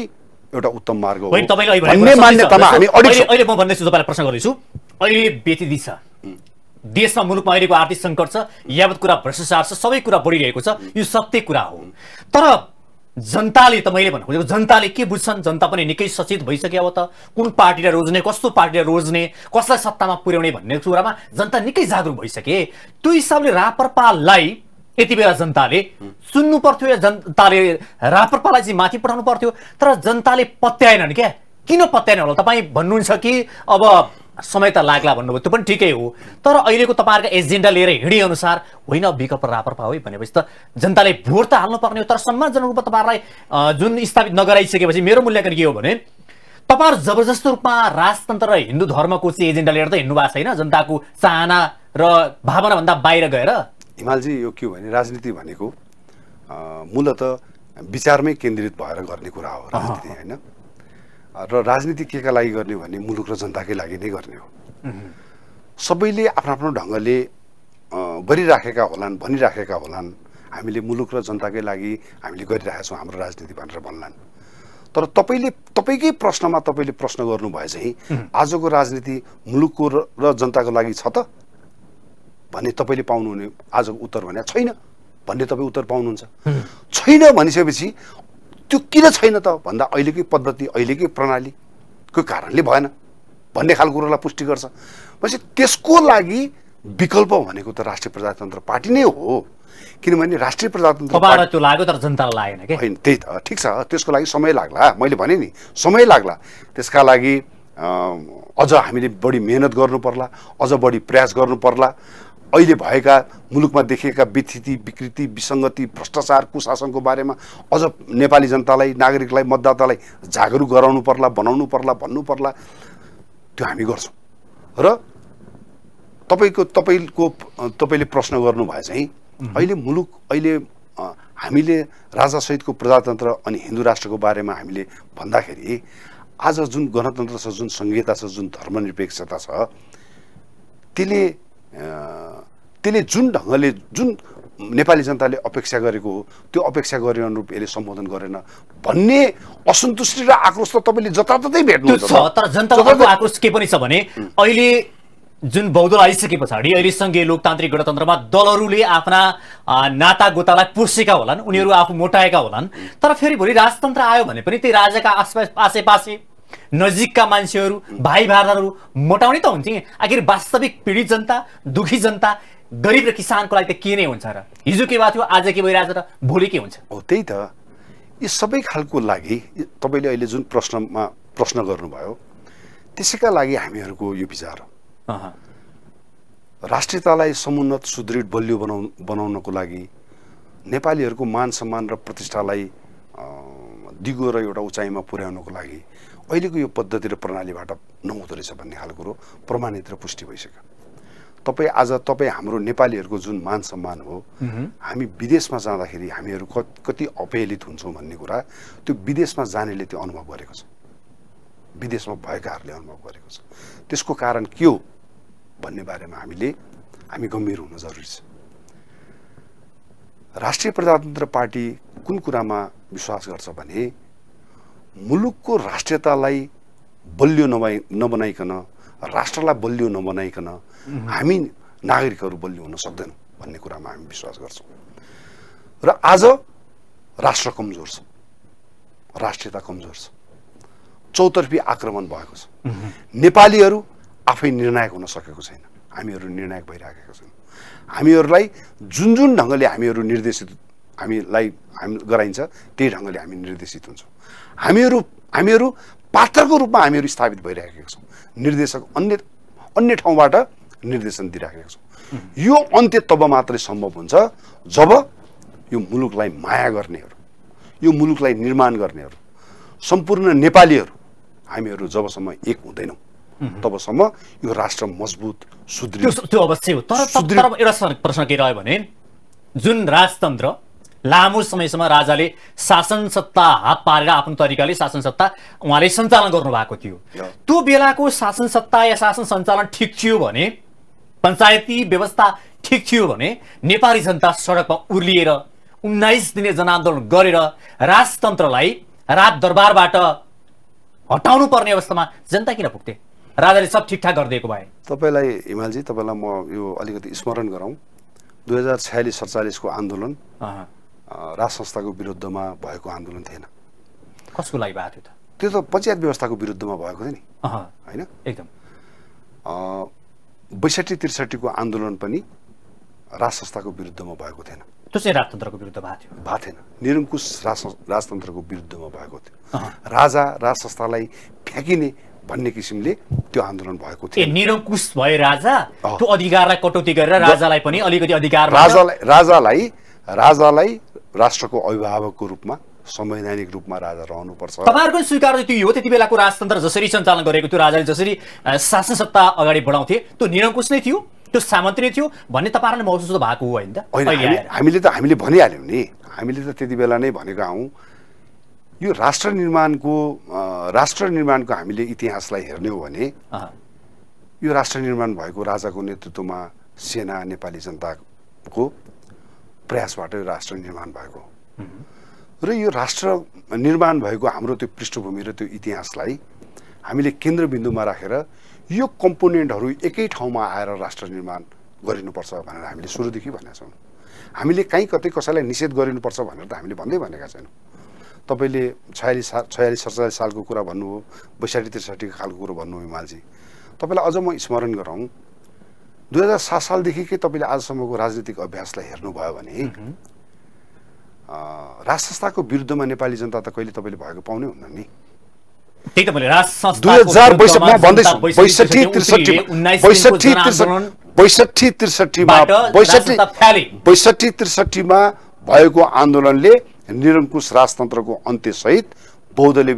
एउटा उत्तम मार्ग हो भन्ने मान्यतामा हामी अहिले म भन्दैछु तपाईँलाई प्रश्न गर्दैछु अहिले व्यतिथि छ देशमा मुलुकमा अहिलेको आर्थिक सङ्कट छ यावत कुरा भ्रष्टाचार छ सबै कुरा बढिरहेको छ यो सत्य कुरा हो तर जनताले त मैले भन्नु खोजेको जनताले के बुझ्छन् जनता पनि निकै सचेत भइसक्यो अब त कुन पार्टीलाई रोज्ने कस्तो पार्टीलाई रोज्ने कसलाई सत्तामा पुर्याउने भन्ने कुरामा जनता निकै जागरुक भइसके त्यो हिसाबले रापरपाललाई त्यति बेला जनताले सुन्नु पर्थ्यो या जनताले राप्रपालाई चाहिँ माथि पठाउनु पर्थ्यो तर जनताले पत्याएनन् क्या किन पत्याएन होला तपाईँ भन्नुहुन्छ कि अब समय त लाग्ला भन्नुभयो त्यो पनि ठिकै हो तर अहिलेको तपाईँहरूको एजेन्डा लिएर हिँडेअनुसार होइन विकल्प रापरपा है भनेपछि त जनताले भोट त हाल्नुपर्ने हो तर सम्मानजनक रूपमा तपाईँहरूलाई जुन स्थापित नगराइसकेपछि मेरो मूल्याङ्कन के हो भने तपाईँहरू जबरजस्त रूपमा राजतन्त्र र हिन्दू धर्मको चाहिँ एजेन्डा लिएर त हिँड्नु भएको छैन जनताको चाहना र भावनाभन्दा बाहिर गएर हिमालजी यो के हो भने राजनीति भनेको मूलत विचारमै केन्द्रित भएर गर्ने कुरा हो राजनीति होइन र राजनीति के का लागि गर्ने भने मुलुक र जनताकै लागि नै गर्ने हो सबैले आफ्नो आफ्नो ढङ्गले गरिराखेका होलान् भनिराखेका होलान् हामीले मुलुक र जनताकै लागि हामीले गरिरहेका छौँ हाम्रो राजनीति भनेर भन्लान् तर तपाईँले तपाईँकै प्रश्नमा तपाईँले प्रश्न गर्नुभए चाहिँ आजको राजनीति मुलुकको र जनताको लागि छ त भन्ने तपाईँले पाउनुहुने आजको उत्तर भने छैन भन्ने तपाईँ उत्तर पाउनुहुन्छ छैन भनिसकेपछि त्यो किन छैन त भन्दा अहिलेकै पद्धति अहिलेकै प्रणालीको कारणले भएन भन्ने खालको कुरोलाई पुष्टि गर्छ भनेपछि त्यसको लागि विकल्प भनेको त राष्ट्रिय प्रजातन्त्र पार्टी नै हो किनभने राष्ट्रिय प्रजातन्त्र त्यो लाग्यो तर जनतालाई लागेन होइन त्यही त ठिक छ त्यसको लागि समय लाग्ला मैले भने नि समय लाग्ला त्यसका लागि अझ हामीले बढी मेहनत गर्नुपर्ला अझ बढी प्रयास गर्नु पर्ला अहिले भएका मुलुकमा देखेका विथिति विकृति विसङ्गति भ्रष्टाचार कुशासनको बारेमा अझ नेपाली जनतालाई नागरिकलाई मतदातालाई जागरुक गराउनु पर्ला बनाउनु पर्ला भन्नु पर्ला त्यो हामी गर्छौँ र तपाईँको तपाईँको तपाईँले प्रश्न भए चाहिँ अहिले मुलुक अहिले हामीले राजा सहितको प्रजातन्त्र अनि हिन्दू राष्ट्रको बारेमा हामीले भन्दाखेरि आज जुन गणतन्त्र छ जुन सङ्घीयता छ जुन धर्मनिरपेक्षता छ त्यसले त्यसले जुन ढङ्गले जुन नेपाली जनताले अपेक्षा गरेको हो त्यो अपेक्षा गरे अनुरूप यसले सम्बोधन गरेन भन्ने असन्तुष्टि र आक्रोश त तपाईँले जताततै भेट्नु छ तर जनताको आक्रोश के पनि छ भने अहिले जुन बहुदल आइसके पछाडि अहिले सङ्घीय लोकतान्त्रिक गणतन्त्रमा दलहरूले आफ्ना नाता गोतालाई पुर्सेका होलान् उनीहरू आफू मोटाएका होलान् तर फेरि भोलि राजतन्त्र आयो भने पनि त्यही राजाका आसपास आसे नजिकका मान्छेहरू भाइ भाडाहरू मोटाउने त हुन्थ्यो आखिर वास्तविक पीडित जनता दुखी जनता गरिब र किसानको लागि त के नै हुन्छ र हिजो के भएको थियो आज के भइरहेछ र भोलि के हुन्छ हो त्यही त यो सबै खालको लागि तपाईँले अहिले जुन प्रश्नमा प्रश्न गर्नुभयो त्यसैका लागि हामीहरूको यो विचार राष्ट्रियतालाई समुन्नत सुदृढ बलियो बनाउ बनाउनको लागि नेपालीहरूको मान सम्मान र प्रतिष्ठालाई दिगो र एउटा उचाइमा पुर्याउनको लागि अहिलेको यो पद्धति र प्रणालीबाट नहुँदो रहेछ भन्ने खालको कुरो प्रमाणित र पुष्टि भइसक्यो तपाईँ आज तपाईँ हाम्रो नेपालीहरूको जुन मान सम्मान हो हामी विदेशमा जाँदाखेरि हामीहरू कति अपेलित हुन्छौँ भन्ने कुरा त्यो विदेशमा जानेले त्यो अनुभव गरेको छ विदेशमा भएकाहरूले अनुभव गरेको छ त्यसको कारण के हो भन्ने बारेमा हामीले हामी गम्भीर हुन जरुरी छ राष्ट्रिय प्रजातन्त्र पार्टी कुन कुरामा विश्वास गर्छ भने मुलुकको राष्ट्रियतालाई बलियो नभइ नबनाइकन राष्ट्रलाई बलियो नबनाइकन हामी नागरिकहरू बलियो हुन सक्दैनौँ भन्ने कुरामा हामी विश्वास गर्छौँ र आज राष्ट्र कमजोर छ राष्ट्रियता कमजोर छ चौतर्फी आक्रमण भएको छ नेपालीहरू आफै निर्णायक हुन सकेको छैन हामीहरू निर्णायक भइराखेका छौँ हामीहरूलाई जुन जुन ढङ्गले हामीहरू निर्देशित हामीलाई हामी गराइन्छ त्यही ढङ्गले हामी निर्देशित हुन्छौँ हामीहरू हामीहरू पात्रको रूपमा हामीहरू स्थापित भइराखेका छौँ निर्देशक अन्य अन्य ठाउँबाट निर्देशन दिइराखेका छौँ यो अन्त्य तब मात्रै सम्भव हुन्छ जब यो मुलुकलाई माया गर्नेहरू यो मुलुकलाई निर्माण गर्नेहरू सम्पूर्ण नेपालीहरू हामीहरू जबसम्म एक हुँदैनौँ तबसम्म यो राष्ट्र मजबुत सुदृढ त्यो अवश्य हो तर एउटा प्रश्न के रह्यो भने जुन राजतन्त्र लामो समयसम्म राजाले शासन सत्ता हात पारेर आफ्नो तरिकाले शासन सत्ता उहाँले सञ्चालन गर्नुभएको थियो त्यो बेलाको शासन सत्ता या शासन सञ्चालन ठिक थियो भने पञ्चायती व्यवस्था ठिक थियो भने नेपाली जनता सडकमा उर्लिएर उन्नाइस दिने जनआन्दोलन गरेर राजतन्त्रलाई राज दरबारबाट हटाउनु पर्ने अवस्थामा जनता किन पुग्थे राजाले सब ठिकठाक गरिदिएको भए तपाईँलाई हिमालजी तपाईँलाई म यो अलिकति स्मरण गरौँ दुई हजार छयालिस सडचालिसको आन्दोलन राज संस्थाको विरुद्धमा भएको आन्दोलन थिएन कसको लागि भएको थियो त त्यो त पञ्चायत व्यवस्थाको विरुद्धमा भएको थियो नि होइन एकदम बैसठी त्रिसठीको आन्दोलन पनि राज संस्थाको विरुद्धमा भएको थिएन त्यो चाहिँ राजतन्त्रको विरुद्ध भएको थियो भएको थिएन निरङ्कुश राज राजतन्त्रको विरुद्धमा भएको थियो राजा राज संस्थालाई फ्याँकिने भन्ने किसिमले त्यो आन्दोलन भएको थियो निरङ्कुश भए राजा त्यो अधिकारलाई कटौती गरेर राजालाई पनि अलिकति अधिकार राजालाई राजालाई राजालाई राष्ट्रको अभिभावकको रूपमा संवैधानिक रूपमा राजा रहनुपर्छ तपाईँहरूको स्वीकार त्यो हो त्यति बेलाको राजतन्त्र जसरी सञ्चालन गरेको थियो राजाले जसरी शासन सत्ता अगाडि बढाउँथे त्यो निरङ्कुश नै थियो त्यो सामन्ती नै थियो भन्ने तपाईँहरूले महसुस त भएको हो होइन हामीले त हामीले भनिहाल्यौँ नि हामीले त त्यति बेला नै भनेका हौँ यो राष्ट्र निर्माणको राष्ट्र निर्माणको हामीले इतिहासलाई हेर्ने हो भने यो राष्ट्र निर्माण भएको राजाको नेतृत्वमा सेना नेपाली जनताको प्रयासबाट यो राष्ट्र निर्माण भएको र यो राष्ट्र निर्माण भएको हाम्रो त्यो पृष्ठभूमि र त्यो इतिहासलाई हामीले केन्द्रबिन्दुमा राखेर यो कम्पोनेन्टहरू एकै ठाउँमा आएर राष्ट्र निर्माण गरिनुपर्छ भनेर हामीले सुरुदेखि भनेका छौँ हामीले काहीँ कतै कसैलाई निषेध गरिनुपर्छ भनेर त हामीले भन्दै भनेका छैनौँ तपाईँले छयालिस साल छयालिस सडचालिस सालको कुरा भन्नुभयो बैसाठी त्रिसाठीको खालको कुरो भन्नुभयो हिमालजी तपाईँलाई अझ म स्मरण गराउँ दुई हजार सात सालदेखिकै तपाईँले आजसम्मको राजनीतिक अभ्यासलाई हेर्नुभयो भने राज संस्थाको विरुद्धमा नेपाली जनता त कहिले तपाईँले भएको पाउने हुन्न नि त्रिसठीमा भएको आन्दोलनले निरङ्कुश राजतन्त्रको अन्त्यसहित बौद्धले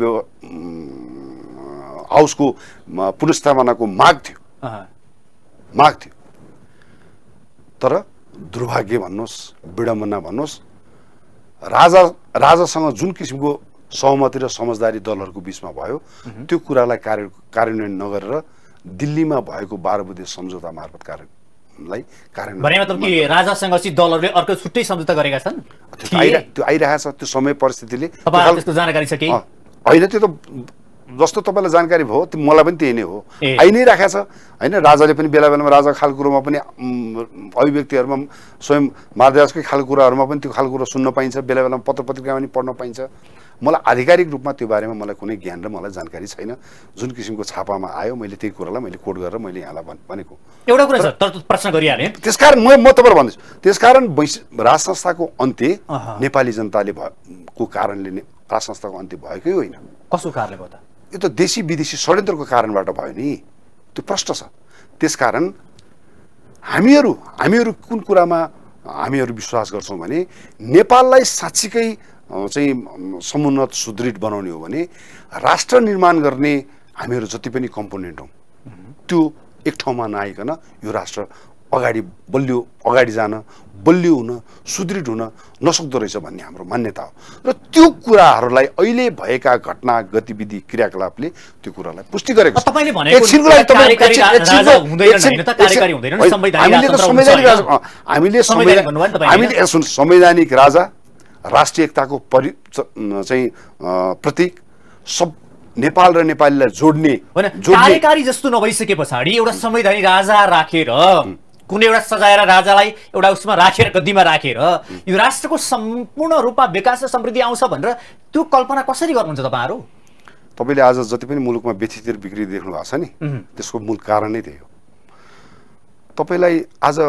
हाउसको पुनस्थापनाको माग थियो माग थियो तर दुर्भाग्य भन्नुहोस् विडम्बना भन्नुहोस् राजा राजासँग जुन किसिमको सहमति र समझदारी दलहरूको बिचमा भयो त्यो कुरालाई कार्य कार्यान्वयन नगरेर दिल्लीमा भएको बाह्र बुधे सम्झौता मार्फत कार्यलाई राजासँग दलहरूले अर्को छुट्टै सम्झौता गरेका छन् त्यो आइरहेछ त्यो समय परिस्थितिले जानकारी छ अहिले त्यो त जस्तो तपाईँलाई जानकारी भयो त्यो मलाई पनि त्यही नै हो आइ नै राखेको छ होइन राजाले पनि बेला बेलामा राजा खालको कुरोमा पनि अभिव्यक्तिहरूमा स्वयं महाराजकै खालको कुराहरूमा पनि त्यो खालको कुरो सुन्न पाइन्छ बेला बेलामा पत्र पत्रिकामा पनि पढ्न पाइन्छ मलाई आधिकारिक रूपमा त्यो बारेमा मलाई कुनै ज्ञान र मलाई जानकारी छैन जुन किसिमको छापामा आयो मैले त्यही कुरालाई मैले कोट गरेर मैले यहाँलाई भनेको एउटा कुरा छ प्रश्न गरिहालेँ त्यसकारण म म तपाईँलाई भन्दैछु त्यसकारण राज संस्थाको अन्त्य नेपाली जनताले भएको कारणले राज संस्थाको अन्त्य भएकै होइन कसो कारणले गर्दा यो त देशी विदेशी षड्यन्त्रको कारणबाट भयो नि त्यो प्रष्ट छ त्यसकारण हामीहरू हामीहरू कुन कुरामा हामीहरू विश्वास गर्छौँ भने नेपाललाई साँच्चीकै चाहिँ समुन्नत सुदृढ बनाउने हो भने राष्ट्र निर्माण गर्ने हामीहरू जति पनि कम्पोनेन्ट हौँ त्यो एक ठाउँमा नआइकन यो राष्ट्र अगाडि बलियो अगाडि जान बलियो हुन सुदृढ हुन नसक्दो रहेछ भन्ने हाम्रो मान्यता हो र त्यो कुराहरूलाई अहिले भएका घटना गतिविधि क्रियाकलापले त्यो कुरालाई पुष्टि गरेको छ हामीले संवैधानिक राजा राष्ट्रिय एकताको परि चाहिँ प्रतीक सब नेपाल र नेपालीलाई जोड्ने कार्यकारी जस्तो नभइसके पछाडि एउटा संवैधानिक राजा राखेर कुनै एउटा सजाएर राजालाई एउटा उसमा राखेर गद्दीमा राखेर यो राष्ट्रको सम्पूर्ण रूपमा विकास र समृद्धि आउँछ भनेर त्यो कल्पना कसरी गर्नुहुन्छ तपाईँहरू तपाईँले आज जति पनि मुलुकमा व्यथित बिक्री देख्नु भएको छ नि त्यसको मूल कारण नै त्यही हो तपाईँलाई आज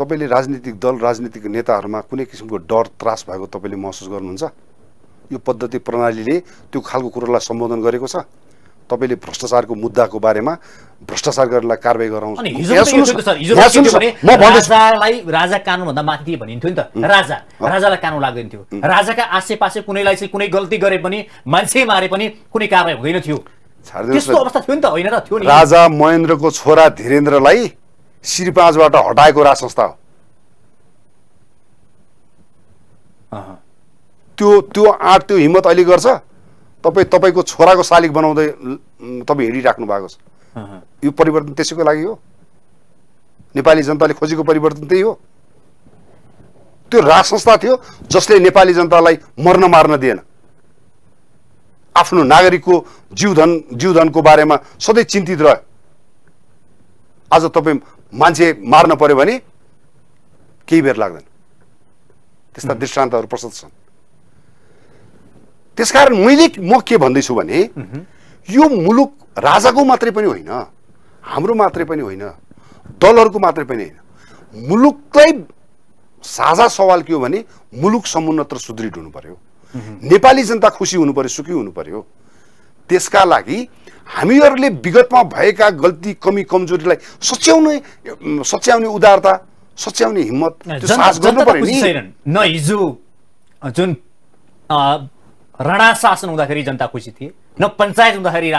तपाईँले राजनीतिक दल राजनीतिक नेताहरूमा कुनै किसिमको डर त्रास भएको तपाईँले महसुस गर्नुहुन्छ यो पद्धति प्रणालीले त्यो खालको कुरोलाई सम्बोधन गरेको छ तपाईँले भ्रष्टाचारको मुद्दाको बारेमा भ्रष्टाचार गरेर कारवाही गराउँछ राजा कानुनभन्दा माथि थिए भनिन्थ्यो नि त राजा राजालाई कानुन लाग्दैन थियो राजाका आसे पासे कुनैलाई चाहिँ कुनै गल्ती गरे पनि मान्छे मारे पनि कुनै कारवाही हुँदैन थियो त्यस्तो अवस्था थियो नि त होइन र थियो नि राजा महेन्द्रको छोरा धीरेन्द्रलाई श्रीपाँचबाट हटाएको राज संस्था हो त्यो त्यो आँट त्यो हिम्मत अहिले गर्छ तपाईँ तपाईँको छोराको शालिक बनाउँदै तपाईँ हिँडिराख्नु भएको छ यो परिवर्तन त्यसैको लागि हो नेपाली जनताले खोजेको परिवर्तन त्यही हो त्यो राज संस्था थियो जसले नेपाली जनतालाई मर्न मार्न दिएन आफ्नो नागरिकको जीवधन जीवधनको बारेमा सधैँ चिन्तित रह्यो आज तपाईँ मान्छे मार्न पर्यो भने केही बेर लाग्दैन त्यस्ता दृष्टान्तहरू प्रशस्त छन् त्यसकारण मैले म के भन्दैछु भने यो मुलुक राजाको मात्रै पनि होइन हाम्रो मात्रै पनि होइन दलहरूको मात्रै पनि होइन मुलुकलाई साझा सवाल के हो भने मुलुक समुन्नत सुदृढ हुनु पर्यो नेपाली जनता खुसी हुनु पर्यो सुखी हुनु पर्यो त्यसका लागि हामीहरूले विगतमा भएका गल्ती कमी कमजोरीलाई सच्याउने सच्याउने उदारता सच्याउने हिम्मत साहस गर्नु पर्यो नि हिजो जुन राणा शासन हुँदाखेरि जनता खुसी थिए न पञ्चायत हुँदाखेरि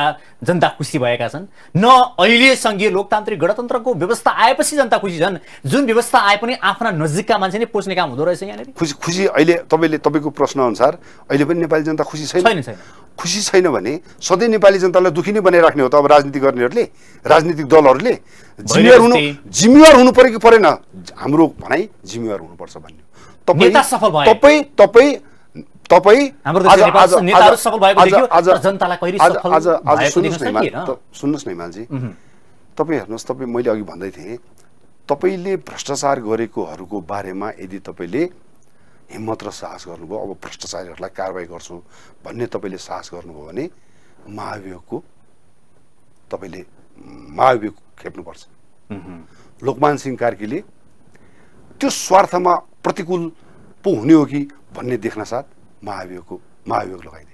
जनता खुसी भएका छन् न अहिले सङ्घीय लोकतान्त्रिक गणतन्त्रको व्यवस्था आएपछि जनता खुसी छन् जुन व्यवस्था आए पनि आफ्ना नजिकका मान्छे नै पोस्ने काम हुँदो रहेछ यहाँनिर खुसी खुसी अहिले तपाईँले तपाईँको प्रश्नअनुसार अहिले पनि नेपाली जनता खुसी छैन छैन खुसी छैन भने सधैँ नेपाली जनतालाई दुखी नै बनाइराख्ने हो त अब राजनीति गर्नेहरूले राजनीतिक दलहरूले जिम्मेवार हुनु जिम्मेवार हुनु पऱ्यो कि परेन हाम्रो भनाइ जिम्मेवार हुनुपर्छ भन्ने तपाईँ तपाईँ सुन्नुहोस् न हिमालजी तपाईँ हेर्नुहोस् तपाईँ मैले अघि भन्दै थिएँ तपाईँले भ्रष्टाचार गरेकोहरूको बारेमा यदि तपाईँले हिम्मत र साहस गर्नुभयो अब भ्रष्टाचारीहरूलाई कारवाही गर्छु भन्ने तपाईँले साहस गर्नुभयो भने महाभियोगको तपाईँले महाभियोग खेप्नुपर्छ लोकमान सिंह कार्कीले त्यो स्वार्थमा प्रतिकूल पो हुने हो कि भन्ने देख्न साथ महाभियोगको महाभियोग लगाइदिए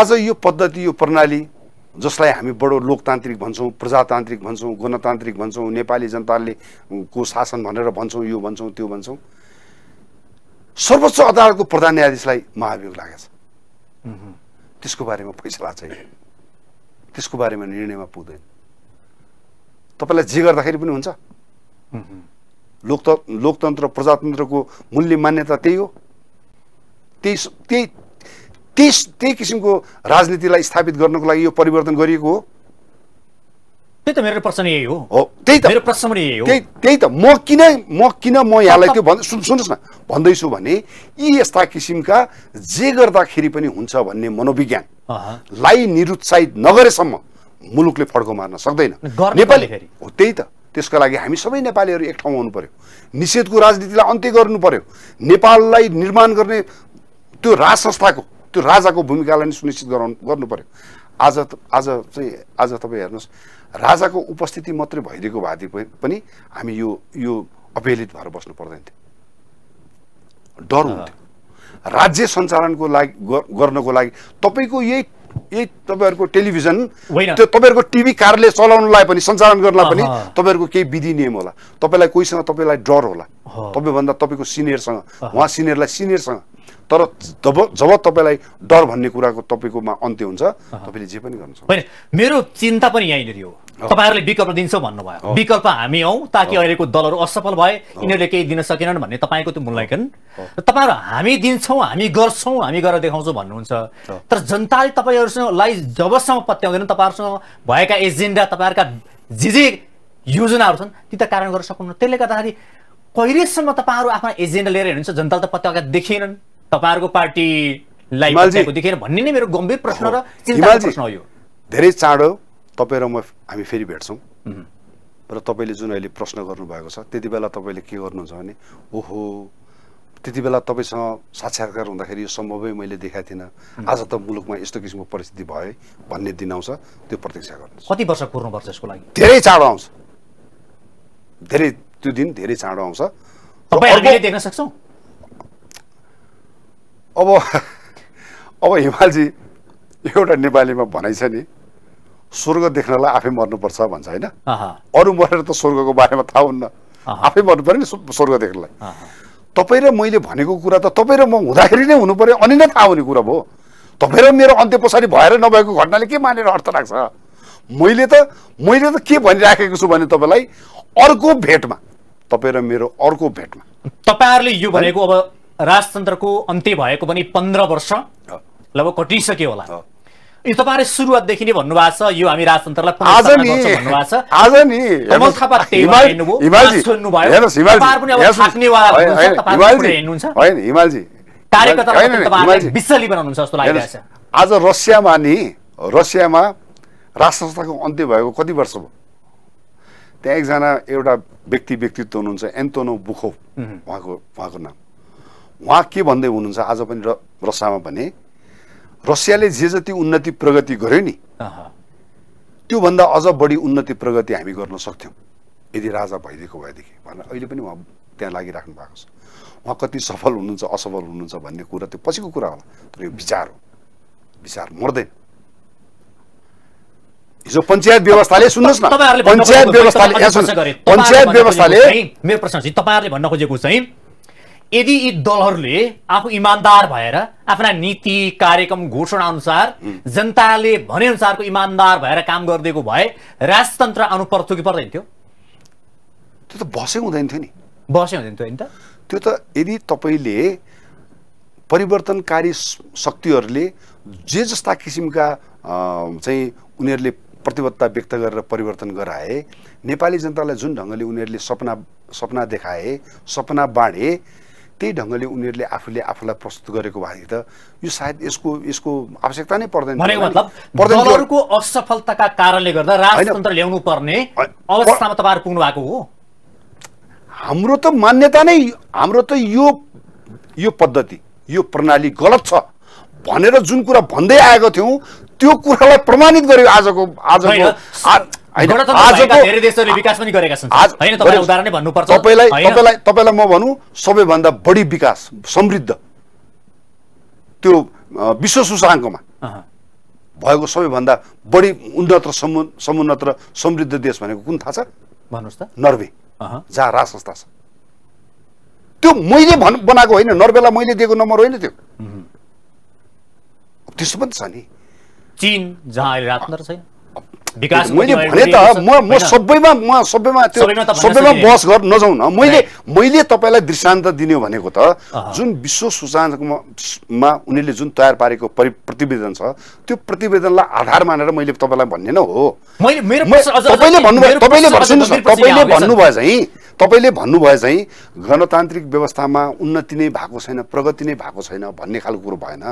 आज यो पद्धति यो प्रणाली जसलाई हामी बडो लोकतान्त्रिक भन्छौँ प्रजातान्त्रिक भन्छौँ गणतान्त्रिक भन्छौँ नेपाली जनताले को शासन भनेर भन्छौँ यो भन्छौँ त्यो भन्छौँ सर्वोच्च अदालतको प्रधान न्यायाधीशलाई महाभियोग लागेको छ त्यसको बारेमा फैसला छैन त्यसको बारेमा निर्णयमा पुग्दैन तपाईँलाई जे गर्दाखेरि पनि हुन्छ लोकत लोकतन्त्र प्रजातन्त्रको मूल्य मान्यता त्यही हो त्यही त्यही त्यस त्यही किसिमको राजनीतिलाई स्थापित गर्नको लागि यो परिवर्तन गरिएको हो त्यही त मेरो प्रश्न यही हो त्यही त मेरो प्रश्न पनि यही त म किन म किन म यहाँलाई त्यो भन्दै सुन सुन्नुहोस् न भन्दैछु भने यी यस्ता किसिमका जे गर्दाखेरि पनि हुन्छ भन्ने मनोविज्ञान लाई निरुत्साहित नगरेसम्म मुलुकले फड्को मार्न सक्दैन नेपाली हो त्यही त त्यसको लागि हामी सबै नेपालीहरू एक ठाउँ आउनु पर्यो निषेधको राजनीतिलाई अन्त्य गर्नु पर्यो नेपाललाई निर्माण गर्ने त्यो राज संस्थाको त्यो राजाको भूमिकालाई नै सुनिश्चित गराउनु गर्नु पऱ्यो आज आज चाहिँ आज तपाईँ हेर्नुहोस् राजाको उपस्थिति मात्रै भइदिएको भएदेखि पनि हामी यो यो अवहेलित भएर बस्नु पर्दैन थियो डर हुन्थ्यो राज्य सञ्चालनको लागि गर्नको लागि तपाईँको यही यही तपाईँहरूको टेलिभिजन त्यो तपाईँहरूको टिभी कार्यालय चलाउनलाई पनि सञ्चालन गर्नलाई पनि तपाईँहरूको केही विधि नियम होला तपाईँलाई कोहीसँग तपाईँलाई डर होला तपाईँभन्दा तपाईँको सिनियरसँग उहाँ सिनियरलाई सिनियरसँग तर जब जब तपाईँलाई डर भन्ने कुराको तपाईँकोमा अन्त्य हुन्छ तपाईँले जे पनि गर्नु होइन मेरो चिन्ता पनि यहीँनिर हो तपाईँहरूले विकल्प दिन्छौँ भन्नुभयो विकल्प हामी हौ ताकि अहिलेको दलहरू असफल भए यिनीहरूले केही दिन सकेनन् भन्ने तपाईँको त्यो मूल्याङ्कन र तपाईँहरू हामी दिन्छौँ हामी गर्छौँ हामी गरेर देखाउँछौँ भन्नुहुन्छ तर जनताले तपाईँहरूसँगलाई जबसम्म पत्याउँदैन तपाईँहरूसँग भएका एजेन्डा तपाईँहरूका जे जे योजनाहरू छन् ती त कारण गर्न सक्नुहुन्न त्यसले गर्दाखेरि कहिलेसम्म तपाईँहरू आफ्ना एजेन्डा लिएर हिँड्नुहुन्छ जनताले त पत्याएका देखिएनन् तपाईँहरूको पार्टीलाई देखेर भन्ने नै मेरो गम्भीर प्रश्न र प्रश्न हो यो धेरै चाँडो तपाईँ र म हामी फेरि भेट्छौँ र तपाईँले जुन अहिले प्रश्न गर्नुभएको छ त्यति बेला तपाईँले के गर्नुहुन्छ भने ओहो त्यति बेला तपाईँसँग साक्षात्कार हुँदाखेरि यो सम्भवै मैले देखाएको थिइनँ आज त मुलुकमा यस्तो किसिमको परिस्थिति भयो भन्ने दिन आउँछ त्यो प्रतीक्षा गर्नु कति वर्ष कुर्नुपर्छ यसको लागि धेरै चाँडो आउँछ धेरै त्यो दिन धेरै चाँडो आउँछ देख्न सक्छौँ अब अब हिमालजी एउटा नेपालीमा भनाइ छ नि स्वर्ग देख्नलाई आफै मर्नुपर्छ भन्छ होइन अरू मरेर त स्वर्गको बारेमा थाहा हुन्न आफै मर्नु पऱ्यो नि स्वर्ग देख्नलाई तपाईँ र मैले भनेको कुरा त तपाईँ र म हुँदाखेरि नै हुनु पऱ्यो अनि नै थाहा हुने कुरा भयो तपाईँ र मेरो अन्त्य पछाडि भएर नभएको घटनाले के मानेर अर्थ राख्छ मैले त मैले त के भनिराखेको छु भने तपाईँलाई अर्को भेटमा तपाईँ र मेरो अर्को भेटमा तपाईँहरूले यो भनेको अब राजतन्त्रको अन्त्य भएको पनि पन्ध्र वर्ष लगभग कटिसक्यो होला यो तपाईँले सुरुवातदेखि नै भन्नुभएको छ यो हामी राजतन्त्रलाई भन्नुभएको छ आज रसियामा नि रसियामा राजसंस्थाको अन्त्य भएको कति वर्ष भयो त्यहाँ एकजना एउटा व्यक्ति व्यक्तित्व हुनुहुन्छ एन्तोनो बुखो उहाँको उहाँको नाम उहाँ के भन्दै हुनुहुन्छ आज पनि र रसामा भने रसियाले जे जति उन्नति प्रगति गर्यो नि त्योभन्दा अझ बढी उन्नति प्रगति हामी गर्न सक्थ्यौँ यदि राजा भइदिएको भएदेखि भनेर अहिले पनि उहाँ त्यहाँ लागिराख्नु भएको छ उहाँ कति सफल हुनुहुन्छ असफल हुनुहुन्छ भन्ने कुरा त्यो पछिको कुरा होला तर यो विचार हो विचार मर्दैन हिजो पञ्चायत व्यवस्थाले सुन्नुहोस् न पञ्चायत व्यवस्थाले पञ्चायत व्यवस्थाले मेरो प्रश्न चाहिँ तपाईँहरूले भन्न खोजेको चाहिँ यदि यी दलहरूले आफू इमान्दार भएर आफ्ना नीति कार्यक्रम घोषणा अनुसार जनताले भनेअनुसारको इमान्दार भएर काम गरिदिएको भए राजतन्त्र आउनु पर्थ्यो कि पर्दैन थियो त्यो त बसै हुँदैन थियो नि बसै हुँदैन थियो नि त त्यो त यदि तपाईँले परिवर्तनकारी शक्तिहरूले जे जस्ता किसिमका चाहिँ उनीहरूले प्रतिबद्धता व्यक्त गरेर परिवर्तन गराए नेपाली जनतालाई जुन ढङ्गले उनीहरूले सपना सपना देखाए सपना बाँडे त्यही ढङ्गले उनीहरूले आफूले आफूलाई प्रस्तुत गरेको भए त यो सायद यसको यसको आवश्यकता नै पर्दैन मतलब असफलताका कारणले गर्दा राजतन्त्र ल्याउनु पर्ने अवस्थामा तपाईँहरू पुग्नु भएको हो हाम्रो त मान्यता नै हाम्रो त यो यो पद्धति यो प्रणाली गलत छ भनेर जुन कुरा भन्दै आएको थियौँ त्यो कुरालाई प्रमाणित गर्यो आजको आजको तपाईँलाई म भनौँ सबैभन्दा बढी विकास समृद्ध त्यो विश्व सुशाङ्कमा भएको सबैभन्दा बढी उन्नत र समुन्नत र समृद्ध देश भनेको कुन थाहा छ भन्नुहोस् त नर्वे जहाँ राज संस्था छ त्यो मैले भन् बनाएको होइन नर्वेलाई मैले दिएको नम्बर होइन त्यो त्यस्तो पनि छ नि चिन जहाँ अहिले राजतन्त्र छैन विकास मैले भने त म म सबैमा म सबैमा त्यो सबैमा बस गर नजाउँ न मैले मैले तपाईँलाई दृष्टान्त दिने भनेको त जुन विश्व सूचनामा उनीहरूले जुन तयार पारेको परि प्रतिवेदन छ त्यो प्रतिवेदनलाई आधार मानेर मैले तपाईँलाई भन्ने न हो तपाईँले भन्नुभयो तपाईँले भन्नुहोस् तपाईँले भन्नुभयो चाहिँ तपाईँले भन्नुभयो चाहिँ गणतान्त्रिक व्यवस्थामा उन्नति नै भएको छैन प्रगति नै भएको छैन भन्ने खालको कुरो भएन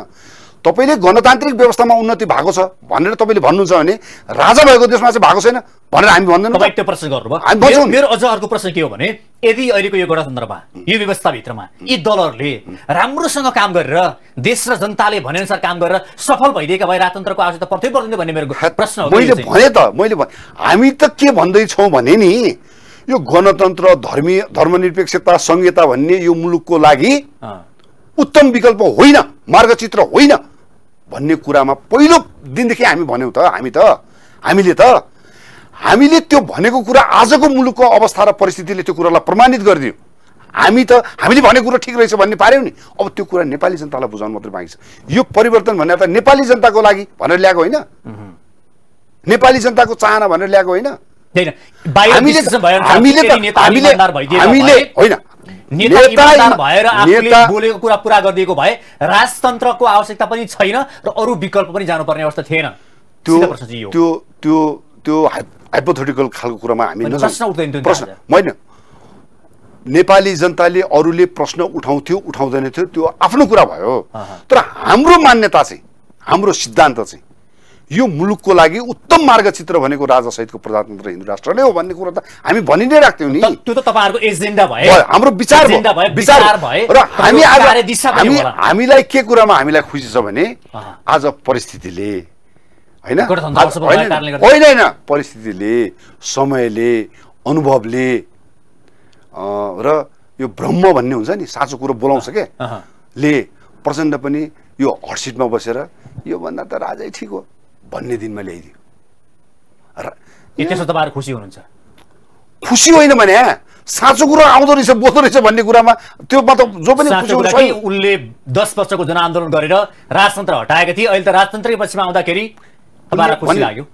तपाईँले गणतान्त्रिक व्यवस्थामा उन्नति भएको छ भनेर तपाईँले भन्नुहुन्छ भने राजा भएको देशमा चाहिँ भएको छैन भनेर हामी भन्दैनौँ त्यो प्रश्न गर्नुभयो मेरो अझ अर्को प्रश्न के हो भने यदि अहिलेको यो गणतन्त्रमा यो व्यवस्थाभित्रमा यी दलहरूले राम्रोसँग काम गरेर देश र जनताले भनेअनुसार काम गरेर सफल भइदिएका भए राजतन्त्रको आज त पर्थ्यो पर्दैन भन्ने मेरो प्रश्न हो मैले भने त मैले हामी त के भन्दैछौँ भने नि यो गणतन्त्र धर्मी धर्मनिरपेक्षता संहिता भन्ने यो मुलुकको लागि उत्तम विकल्प होइन मार्गचित्र होइन भन्ने कुरामा पहिलो दिनदेखि हामी भन्यौँ त हामी त हामीले त हामीले त्यो भनेको कुरा आजको मुलुकको अवस्था र परिस्थितिले त्यो कुरालाई प्रमाणित गरिदियो हामी त हामीले भनेको कुरो ठिक रहेछ भन्ने पार्यौँ नि अब त्यो कुरा नेपाली जनतालाई बुझाउनु मात्रै बाँकी छ यो परिवर्तन भने त नेपाली जनताको लागि भनेर ल्याएको होइन नेपाली जनताको चाहना भनेर ल्याएको होइन भएर आफूले बोलेको कुरा पुरा गरिदिएको भए राजतन्त्रको आवश्यकता पनि छैन र अरू विकल्प पनि जानुपर्ने अवस्था थिएन त्यो त्यो त्यो त्यो हाइपोथेटिकल खालको कुरामा हामी प्रश्न होइन नेपाली जनताले अरूले प्रश्न उठाउँथ्यो उठाउँदैन थियो त्यो आफ्नो कुरा भयो तर हाम्रो मान्यता चाहिँ हाम्रो सिद्धान्त चाहिँ यो मुलुकको लागि उत्तम मार्गचित्र भनेको राजा सहितको प्रजातन्त्र हिन्दू राष्ट्र नै हो भन्ने कुरो त हामी भनि नै राख्थ्यौँ नि त्यो त तपाईँहरूको एजेन्डा भयो हाम्रो विचार विचार भयो र हामी हामीलाई के कुरामा हामीलाई खुसी छ भने आज परिस्थितिले होइन होइन होइन परिस्थितिले समयले अनुभवले र यो ब्रह्म भन्ने हुन्छ नि साँचो कुरो बोलाउँछ क्या ले प्रचण्ड पनि यो हटसिटमा बसेर योभन्दा त राजै ठिक हो भन्ने दिनमा ल्याइदियो त्यसो तपाईँहरू खुसी हुनुहुन्छ खुसी होइन भने साँचो कुरो आउँदो रहेछ बोल्दो रहेछ भन्ने कुरामा त्यो मतलब जो पनि उसले दस वर्षको जनआन्दोलन गरेर राजतन्त्र हटाएको थिए अहिले त राजतन्त्रकै पछिमा आउँदाखेरि खुसी लाग्यो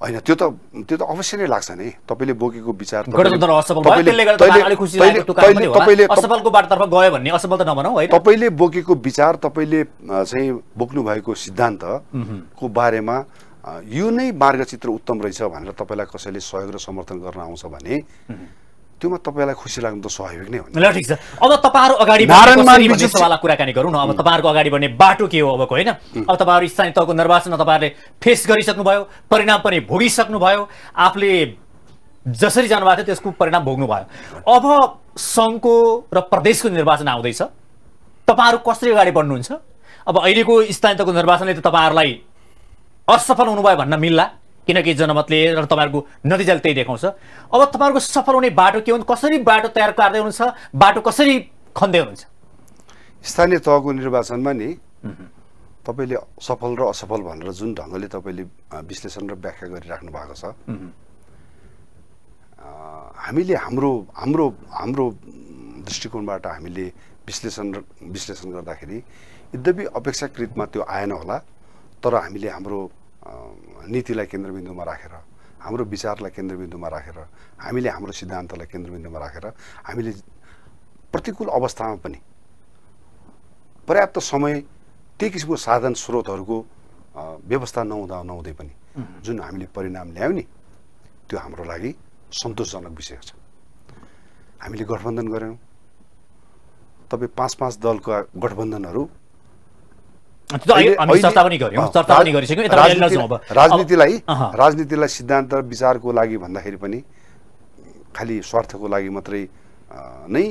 होइन त्यो त त्यो त अवश्य नै लाग्छ नि तपाईँले बोकेको विचार तपाईँले बोकेको विचार तपाईँले चाहिँ बोक्नु भएको सिद्धान्तको बारेमा यो नै मार्गचित्र उत्तम रहेछ भनेर तपाईँलाई कसैले सहयोग र समर्थन गर्न आउँछ भने त्योमा तपाईँलाई खुसी लाग्नु त स्वाभाविक नै हो ल ठिक छ अब तपाईँहरू अगाडि सवाललाई कुराकानी गरौँ न अब तपाईँहरूको अगाडि बढ्ने बाटो के हो अबको होइन अब तपाईँहरू स्थानीय तहको निर्वाचनमा तपाईँहरूले फेस गरिसक्नुभयो परिणाम पनि भोगिसक्नुभयो आफूले जसरी जानुभएको थियो त्यसको परिणाम भोग्नुभयो अब सङ्घको र प्रदेशको निर्वाचन आउँदैछ तपाईँहरू कसरी अगाडि बढ्नुहुन्छ अब अहिलेको स्थानीय तहको निर्वाचनले त तपाईँहरूलाई असफल हुनुभयो भन्न मिल्ला किनकि जनमतले र तपाईँहरूको नतिजाले त्यही देखाउँछ अब तपाईँहरूको सफल हुने बाटो के हुन्छ कसरी बाटो तयार पार्दै हुनुहुन्छ बाटो कसरी खन्दै हुनुहुन्छ स्थानीय तहको निर्वाचनमा नि तपाईँले सफल र असफल भनेर जुन ढङ्गले तपाईँले विश्लेषण र व्याख्या गरिराख्नु भएको छ हामीले हाम्रो हाम्रो हाम्रो दृष्टिकोणबाट हामीले विश्लेषण विश्लेषण गर्दाखेरि यद्यपि अपेक्षाकृतमा त्यो आएन होला तर हामीले हाम्रो नीतिलाई केन्द्रबिन्दुमा राखेर हाम्रो विचारलाई केन्द्रबिन्दुमा राखेर हामीले हाम्रो सिद्धान्तलाई केन्द्रबिन्दुमा राखेर हामीले प्रतिकूल अवस्थामा पनि पर्याप्त समय त्यही किसिमको साधन स्रोतहरूको व्यवस्था नहुँदा नहुँदै पनि जुन हामीले परिणाम ल्यायौँ नि त्यो हाम्रो लागि सन्तोषजनक विषय छ हामीले गठबन्धन गऱ्यौँ तपाईँ पाँच पाँच दलका गठबन्धनहरू राजनीतिलाई ah, ah, राजनीतिलाई सिद्धान्त विचारको लागि भन्दाखेरि पनि खालि स्वार्थको लागि मात्रै नै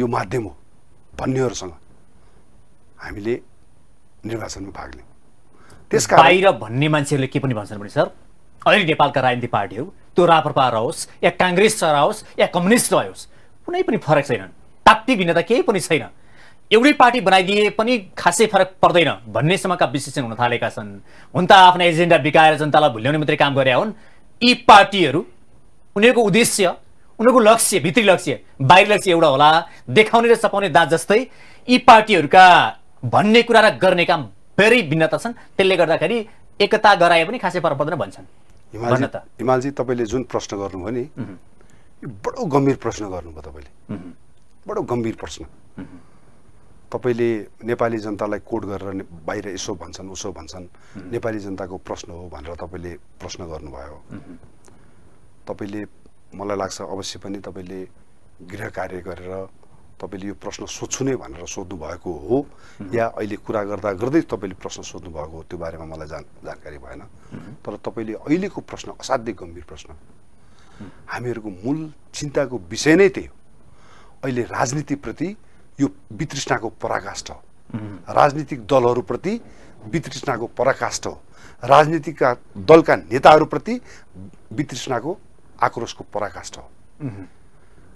यो माध्यम हो भन्नेहरूसँग हामीले निर्वाचनमा भाग लियौँ त्यस बाहिर भन्ने मान्छेहरूले के पनि भन्छन् भने सर अहिले नेपालका राजनीतिक हो त्यो राप्रपा रहोस् या काङ्ग्रेस रहोस् या कम्युनिस्ट रहोस् कुनै पनि फरक छैनन् तात्विक भिन्नता केही पनि छैन एउटै पार्टी बनाइदिए पनि खासै फरक पर्दैन भन्नेसम्मका विश्लेषण हुन थालेका छन् हुन त आफ्नो एजेन्डा बिकाएर जनतालाई भुल्याउने मात्रै काम गरे हुन् यी पार्टीहरू उनीहरूको उद्देश्य उनीहरूको लक्ष्य भित्री लक्ष्य बाहिर लक्ष्य एउटा होला देखाउने र सपाउने दाँत जस्तै यी पार्टीहरूका भन्ने कुरा र गर्ने काम धेरै भिन्नता छन् त्यसले गर्दाखेरि एकता गराए पनि खासै फरक पर्दैन भन्छन् हिमालजी तपाईँले जुन प्रश्न गर्नुभयो नि बडो गम्भीर प्रश्न गर्नुभयो तपाईँले बडो गम्भीर प्रश्न तपाईँले नेपाली जनतालाई कोट गरेर बाहिर यसो भन्छन् उसो भन्छन् नेपाली जनताको प्रश्न हो भनेर तपाईँले प्रश्न गर्नुभयो तपाईँले मलाई लाग्छ अवश्य पनि तपाईँले गृह कार्य गरेर तपाईँले यो प्रश्न सोध्छु नै भनेर सोध्नु भएको हो या अहिले कुरा गर्दा गर्दै तपाईँले प्रश्न सोध्नु भएको हो त्यो बारेमा मलाई जान जानकारी भएन तर तपाईँले अहिलेको प्रश्न असाध्यै गम्भीर प्रश्न हामीहरूको मूल चिन्ताको विषय नै त्यही हो अहिले राजनीतिप्रति यो वितृष्णाको पराकाष्ठ हो राजनीतिक दलहरूप्रति वितृष्णाको पराकाष्ठ हो राजनीतिका दलका नेताहरूप्रति वितृष्णाको आक्रोशको पराकाष्ठ हो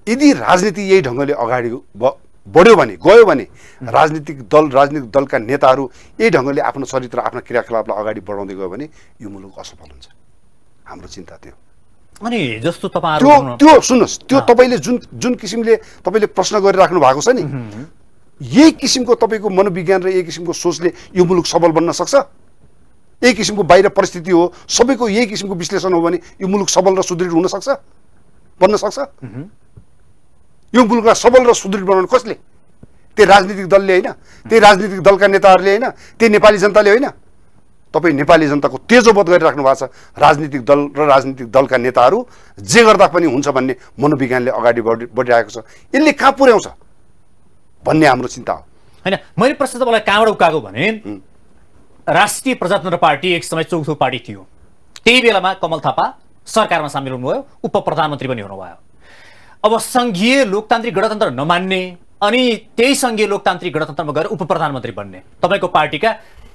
यदि राजनीति यही ढङ्गले अगाडि बढ्यो भने गयो भने राजनीतिक दल राजनीतिक दलका नेताहरू यही ढङ्गले आफ्नो चरित्र आफ्नो क्रियाकलापलाई अगाडि बढाउँदै गयो भने यो मुलुक असफल हुन्छ हाम्रो चिन्ता त्यो अनि जस्तो तपाईँहरू त्यो त्यो सुन्नुहोस् त्यो तपाईँले जुन जुन किसिमले तपाईँले प्रश्न गरिराख्नु भएको छ नि यही किसिमको तपाईँको मनोविज्ञान र यही किसिमको सोचले यो मुलुक सबल बन्न सक्छ यही किसिमको बाहिर परिस्थिति हो सबैको यही किसिमको विश्लेषण हो भने यो मुलुक सबल र सुदृढ हुनसक्छ बन्न सक्छ यो मुलुकलाई सबल र सुदृढ बनाउनु कसले त्यही राजनीतिक दलले होइन त्यही राजनीतिक दलका नेताहरूले होइन त्यही नेपाली जनताले होइन तपाईँ नेपाली जनताको तेजोबोध गरिराख्नु भएको छ राजनीतिक दल र राजनीतिक दलका नेताहरू जे गर्दा पनि हुन्छ भन्ने मनोविज्ञानले अगाडि बढि बढिरहेको छ यसले कहाँ पुर्याउँछ भन्ने हाम्रो चिन्ता हो होइन मैले प्रश्न तपाईँलाई कहाँबाट उकाएको भने राष्ट्रिय प्रजातन्त्र पार्टी एक समय चौथो पार्टी थियो त्यही बेलामा कमल थापा सरकारमा सामेल हुनुभयो उप प्रधानमन्त्री पनि हुनुभयो अब सङ्घीय लोकतान्त्रिक गणतन्त्र नमान्ने अनि त्यही सङ्घीय लोकतान्त्रिक गणतन्त्रमा गएर उप प्रधानमन्त्री बन्ने तपाईँको पार्टीका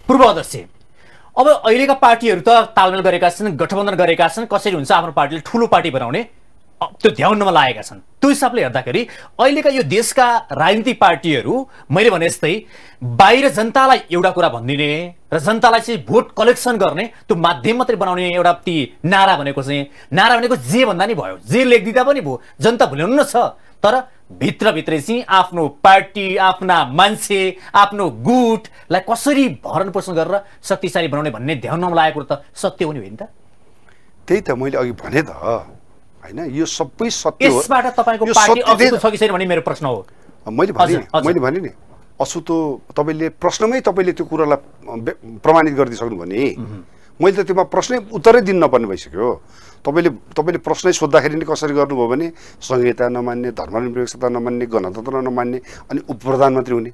पूर्व अध्यक्ष अब अहिलेका पार्टीहरू त तालमेल गरेका छन् गठबन्धन गरेका छन् कसरी हुन्छ आफ्नो पार्टीले ठुलो पार्टी बनाउने त्यो ध्याउनमा लागेका छन् त्यो हिसाबले हेर्दाखेरि अहिलेका यो देशका राजनीतिक पार्टीहरू मैले भने जस्तै बाहिर जनतालाई एउटा कुरा भनिदिने र जनतालाई चाहिँ भोट कलेक्सन गर्ने त्यो माध्यम मात्रै बनाउने एउटा ती नारा भनेको चाहिँ नारा भनेको जे भन्दा नि भयो जे लेखिदिँदा पनि भयो जनता भुल्याउनु न छ तर भित्रभित्रै चाहिँ आफ्नो पार्टी आफ्ना मान्छे आफ्नो गुटलाई कसरी भरण पोषण गरेर शक्तिशाली बनाउने भन्ने ध्यानमा लागेको त सत्य हो नि त त्यही त मैले अघि भने त होइन यो सबै सत्य यसबाट मेरो प्रश्न हो मैले भने मैले भने नि असुतो तपाईँले प्रश्नमै तपाईँले त्यो कुरालाई प्रमाणित गरिदिइसक्नु भने मैले त त्योमा प्रश्नै उत्तरै दिन नपर्ने भइसक्यो तपाईँले तपाईँले प्रश्नै सोद्धाखेरि नि कसरी गर्नुभयो भने संहिता नमान्ने धर्मनिरपेक्षता नमान्ने गणतन्त्र नमान्ने अनि उप प्रधानमन्त्री हुने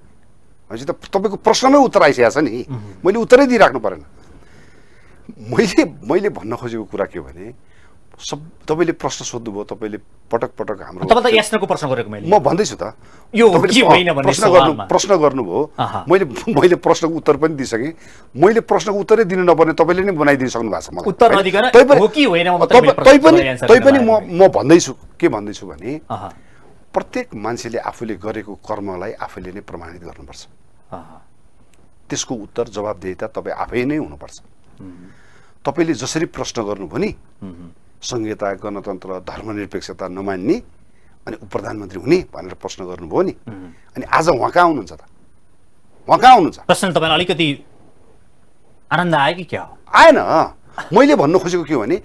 भनेपछि त तपाईँको प्रश्नमै उत्तर आइसकेको छ नि मैले उत्तरै दिइराख्नु परेन मैले मैले भन्न खोजेको कुरा के भने सब तपाईँले प्रश्न सोध्नुभयो तपाईँले पटक पटक हाम्रो प्रश्न गरेको मैले म भन्दैछु त यो प्रश्न गर्नु प्रश्न गर्नुभयो मैले मैले प्रश्नको उत्तर पनि दिइसकेँ मैले प्रश्नको उत्तरै दिनु नपर्ने तपाईँले नै बनाइदिनु सक्नु भएको छ मलाई तैपनि म म भन्दैछु के भन्दैछु भने प्रत्येक मान्छेले आफूले गरेको कर्मलाई आफूले नै प्रमाणित गर्नुपर्छ त्यसको उत्तर त तपाईँ आफै नै हुनुपर्छ तपाईँले जसरी प्रश्न गर्नुभयो नि संहिता गणतन्त्र धर्मनिरपेक्षता नमान्ने अनि उप प्रधानमन्त्री हुने भनेर प्रश्न गर्नुभयो नि अनि आज उहाँ कहाँ हुनुहुन्छ त उहाँ कहाँ हुनुहुन्छ प्रश्न तपाईँलाई अलिकति आनन्द आयो कि क्या आएन मैले भन्नु खोजेको के हो भने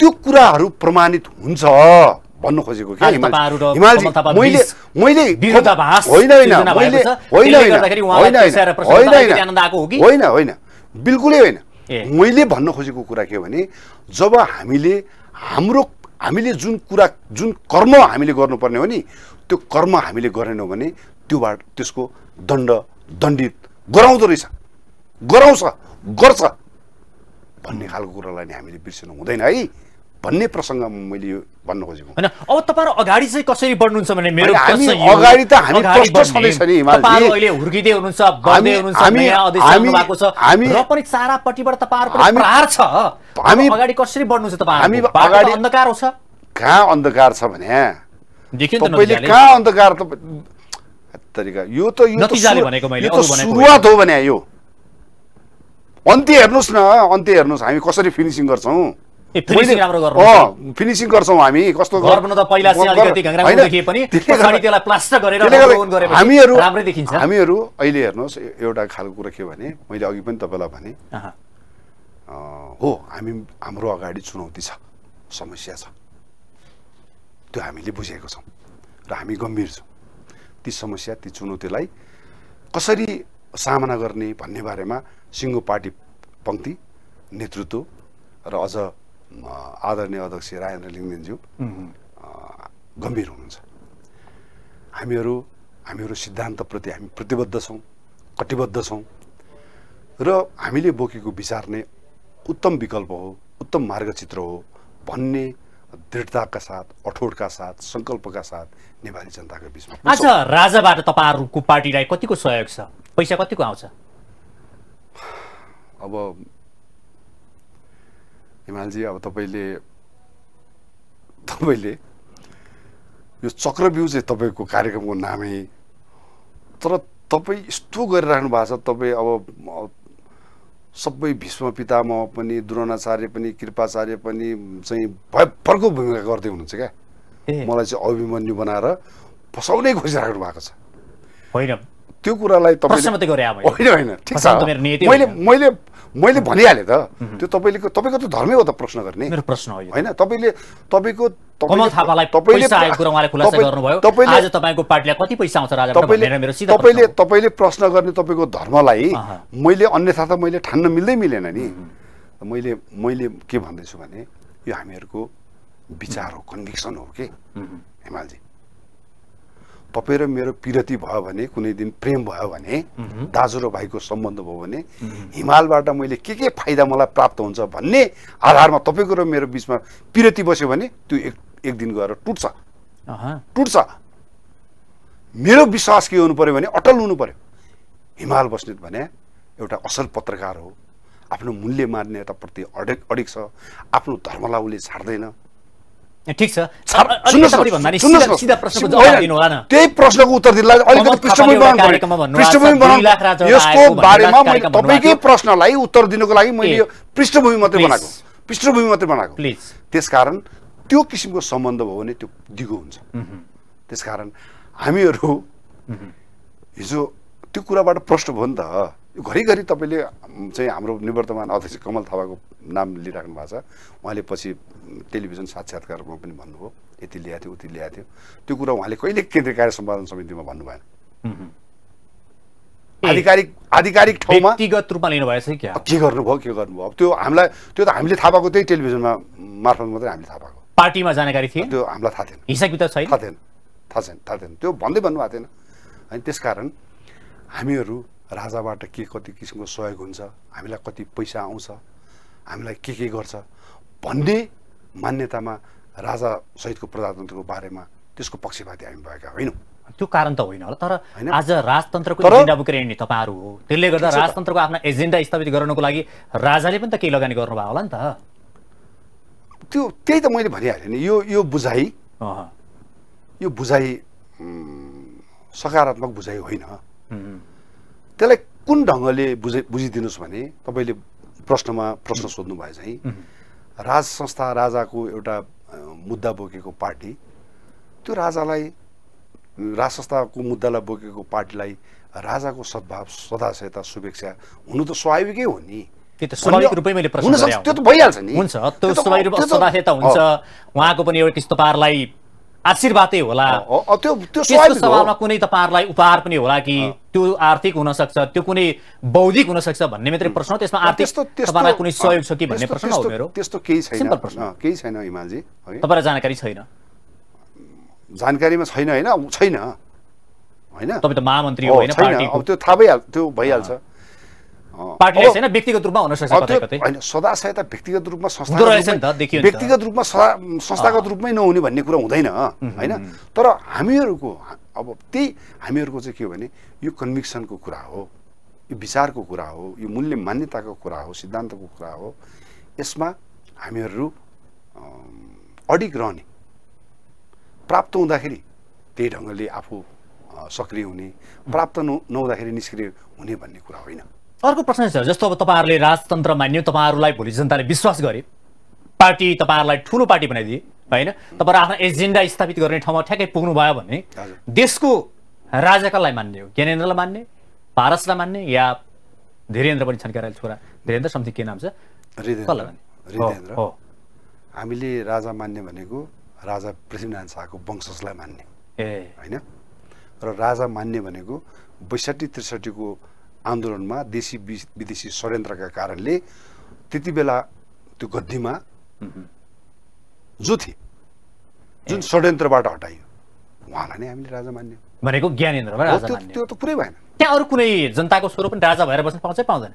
त्यो कुराहरू प्रमाणित हुन्छ भन्नु खोजेको के होइन होइन बिल्कुलै होइन मैले भन्न खोजेको कुरा के हो भने जब हामीले हाम्रो हामीले जुन कुरा जुन कर्म हामीले गर्नुपर्ने हो नि त्यो कर्म हामीले गरेनौँ भने त्योबाट त्यसको दण्ड दण्डित गराउँदो रहेछ गराउँछ गर्छ भन्ने खालको कुरालाई नि हामीले बिर्सिनु हुँदैन है भन्ने प्रसङ्ग मैले यो भन्न खोजेको होइन अब तपाईँहरू अगाडि चाहिँ कसरी बढ्नुहुन्छ भने मेरो हामी अगाडि त हामी प्रष्ट छँदैछ नि हिमालजी अहिले हुर्किँदै हुनुहुन्छ बढ्दै हुनुहुन्छ नयाँ अध्यक्ष आउनु भएको छ र पनि चारापट्टिबाट तपाईँहरूको प्रहार छ हामी अगाडि कसरी बढ्नुहुन्छ तपाईँ हामी अगाडि अन्धकार छ कहाँ अन्धकार छ भने तपाईँले कहाँ अन्धकार तरिका यो त यो त सुरुवात हो भने यो अन्त्य हेर्नुहोस् न अन्त्य हेर्नुहोस् हामी कसरी फिनिसिङ गर्छौँ फिनिसिङ [LAUGHS] oh, गर्छौँ हामी कस्तो हामीहरू हामीहरू अहिले हेर्नुहोस् एउटा खालको कुरा के भने मैले अघि पनि तपाईँलाई भने हो हामी हाम्रो अगाडि चुनौती छ समस्या छ त्यो हामीले बुझेको छौँ र हामी गम्भीर छौँ ती समस्या ती चुनौतीलाई कसरी सामना गर्ने भन्ने बारेमा सिङ्गो पार्टी पङ्क्ति नेतृत्व र अझ आदरणीय अध्यक्ष राजेन्द्र लिङ्गेनज्यू गम्भीर हुनुहुन्छ हामीहरू हामीहरू सिद्धान्तप्रति हामी प्रतिबद्ध छौँ कटिबद्ध छौँ र हामीले बोकेको विचार नै उत्तम विकल्प हो उत्तम मार्गचित्र हो भन्ने दृढताका साथ अठोटका साथ सङ्कल्पका साथ नेपाली जनताको बिचमा आज राजाबाट तपाईँहरूको पार्टीलाई कतिको सहयोग छ पैसा कतिको आउँछ अब हिमालजी अब तपाईँले तपाईँले यो चक्रव्यू चाहिँ तपाईँको कार्यक्रमको नामै तर तपाईँ यस्तो गरिराख्नु भएको छ तपाईँ अब सबै भीष्म पितामह पनि द्रोणाचार्य पनि कृपाचार्य पनि चाहिँ भयपरको भूमिका गर्दै हुनुहुन्छ क्या मलाई चाहिँ अभिमन्यु बनाएर फसाउनै खोजिराख्नु भएको छ होइन त्यो कुरालाई तपाईँ होइन होइन मैले मैले मैले भनिहालेँ त त्यो तपाईँले तपाईँको त धर्मै हो त प्रश्न गर्ने प्रश्न होइन तपाईँले तपाईँको तपाईँले तपाईँले प्रश्न गर्ने तपाईँको धर्मलाई मैले अन्यथा त मैले ठान्न मिल्दै मिलेन नि मैले मैले के भन्दैछु भने यो हामीहरूको विचार हो कन्भिक्सन हो कि हिमालजी तपाईँ र मेरो पिरती भयो भने कुनै दिन प्रेम भयो भने दाजु र भाइको सम्बन्ध भयो भने हिमालबाट मैले के के फाइदा मलाई प्राप्त हुन्छ भन्ने आधारमा तपाईँको र मेरो बिचमा पिरती बस्यो भने त्यो एक एक दिन गएर टुट्छ टुट्छ मेरो विश्वास के हुनु पऱ्यो भने अटल हुनु पऱ्यो हिमाल बस्नेत भने एउटा असल पत्रकार हो आफ्नो मूल्य मान्यताप्रति अडिक अडिक छ आफ्नो धर्मलाई उसले छाड्दैन ठिक छ त्यही प्रश्नको उत्तर अलिकति पृष्ठभूमि पृष्ठभूमि यसको बारेमा मैले तपाईँकै प्रश्नलाई उत्तर दिनुको लागि मैले यो पृष्ठभूमि मात्रै बनाएको पृष्ठभूमि मात्रै बनाएको प्लिज त्यसकारण त्यो किसिमको सम्बन्ध भयो भने त्यो दिगो हुन्छ त्यसकारण हामीहरू हिजो त्यो कुराबाट प्रश्न भयो नि त घरिघरि तपाईँले चाहिँ हाम्रो निवर्तमान अध्यक्ष कमल थापाको नाम लिइराख्नु भएको छ उहाँले पछि टेलिभिजन साक्षात्कारमा पनि भन्नुभयो यति ल्याएको थियो उति ल्याएको थियो त्यो कुरा उहाँले कहिले केन्द्रीय कार्य सम्पादन समितिमा भन्नु भएन आधिकारिक आधिकारिक ठाउँमा व्यक्तिगत रूपमा लिनुभएछ क्या के गर्नुभयो के गर्नुभयो त्यो हामीलाई त्यो त हामीले थाहा पाएको त्यही टेलिभिजनमा मार्फत मात्रै हामीले थाहा पाएको पार्टीमा जानकारी थियो त्यो हामीलाई थाहा थिएन हिसाब किताब छैन थाहा थिएन थाहा छैन थाहा थिएन त्यो भन्दै भन्नुभएको थिएन त्यस त्यसकारण हामीहरू राजाबाट के कति किसिमको सहयोग हुन्छ हामीलाई कति पैसा आउँछ हामीलाई के के गर्छ भन्ने मान्यतामा राजा सहितको प्रजातन्त्रको बारेमा त्यसको पक्षपाती हामी भएका होइनौँ त्यो कारण त होइन होला तर आज राजतन्त्रको एजेन्डा बोकेर हिँड्ने तपाईँहरू हो त्यसले गर्दा राजतन्त्रको आफ्नो एजेन्डा स्थापित गर्नको लागि राजाले पनि त केही लगानी गर्नुभयो होला नि त त्यो त्यही त मैले भनिहालेँ नि यो यो बुझाइ यो बुझाइ सकारात्मक बुझाइ होइन त्यसलाई कुन ढङ्गले बुझ बुझिदिनुहोस् भने तपाईँले प्रश्नमा प्रश्न सोध्नु भए चाहिँ राज संस्था राजाको एउटा मुद्दा बोकेको पार्टी त्यो राजालाई राज संस्थाको मुद्दालाई बोकेको पार्टीलाई राजाको सद्भाव सदा शुभेच्छा हुनु त स्वाभाविकै हो नि त्यो त स्वाभाविक रूपमै मैले प्रश्न त्यो त भइहाल्छ नि हुन्छ त्यो स्वाभाविक रूपमा सदायता हुन्छ उहाँको पनि एउटा तपाईँहरूलाई आशीर्वादै होला त्यो त्यो सवालमा कुनै तपाईँहरूलाई उपहार पनि होला कि त्यो आर्थिक हुनसक्छ त्यो कुनै बौद्धिक हुनसक्छ भन्ने मात्रै प्रश्न त्यसमा आर्थिक तपाईँलाई कुनै सहयोग छ कि भन्ने प्रश्न हो मेरो त्यस्तो केही छैन केही छैन हिमालजी तपाईँलाई जानकारी छैन जानकारीमा छैन होइन छैन होइन तपाईँ त महामन्त्री हो होइन त्यो थाहा भइहाल्छ त्यो भइहाल्छ पार्टीले व्यक्तिगत रूपमा हुन सक्छ कतै कतै हैन सदा सहायता व्यक्तिगत रूपमा संस्थागत रूपमा व्यक्तिगत रूपमा संस्थागत रूपमै नहुने भन्ने कुरा हुँदैन होइन तर हामीहरूको अब त्यही हामीहरूको चाहिँ के हो भने यो कन्भिक्सनको कुरा हो यो विचारको कुरा हो यो मूल्य मान्यताको कुरा हो सिद्धान्तको कुरा हो यसमा हामीहरू अडिग रहने प्राप्त हुँदाखेरि त्यही ढङ्गले आफू सक्रिय हुने प्राप्त नहुँदाखेरि निष्क्रिय हुने भन्ने कुरा होइन अर्को प्रश्न छ जस्तो अब तपाईँहरूले राजतन्त्र मान्यो तपाईँहरूलाई भोलि जनताले विश्वास गरे पार्टी तपाईँहरूलाई ठुलो पार्टी बनाइदिए होइन तपाईँहरू आफ्नो एजेन्डा स्थापित गर्ने ठाउँमा ठ्याक्कै पुग्नु भयो भने देशको राजाकालाई मान्ने हो ज्ञानेन्द्रलाई मान्ने पारसलाई मान्ने या धीरेन्द्र पनि छन् छोरा धीरेन्द्र समथिङ के नाम छ हो हामीले राजा मान्ने भनेको राजा पृथ्वीनारायण शाहको वंशजलाई मान्ने ए होइन र राजा मान्ने भनेको बैसठी त्रिसठीको आन्दोलनमा देशी विदेशी षड्यन्त्रका कारणले त्यति बेला त्यो गद्दीमा जो थिए जुन षड्यन्त्रबाट हटाइयो उहाँलाई नै हामीले राजा मान्यौँ भनेको त्यो त पुरै भएन त्यहाँ अरू कुनै जनताको छोरो पनि राजा भएर बस्न पाउँछ पाउँदैन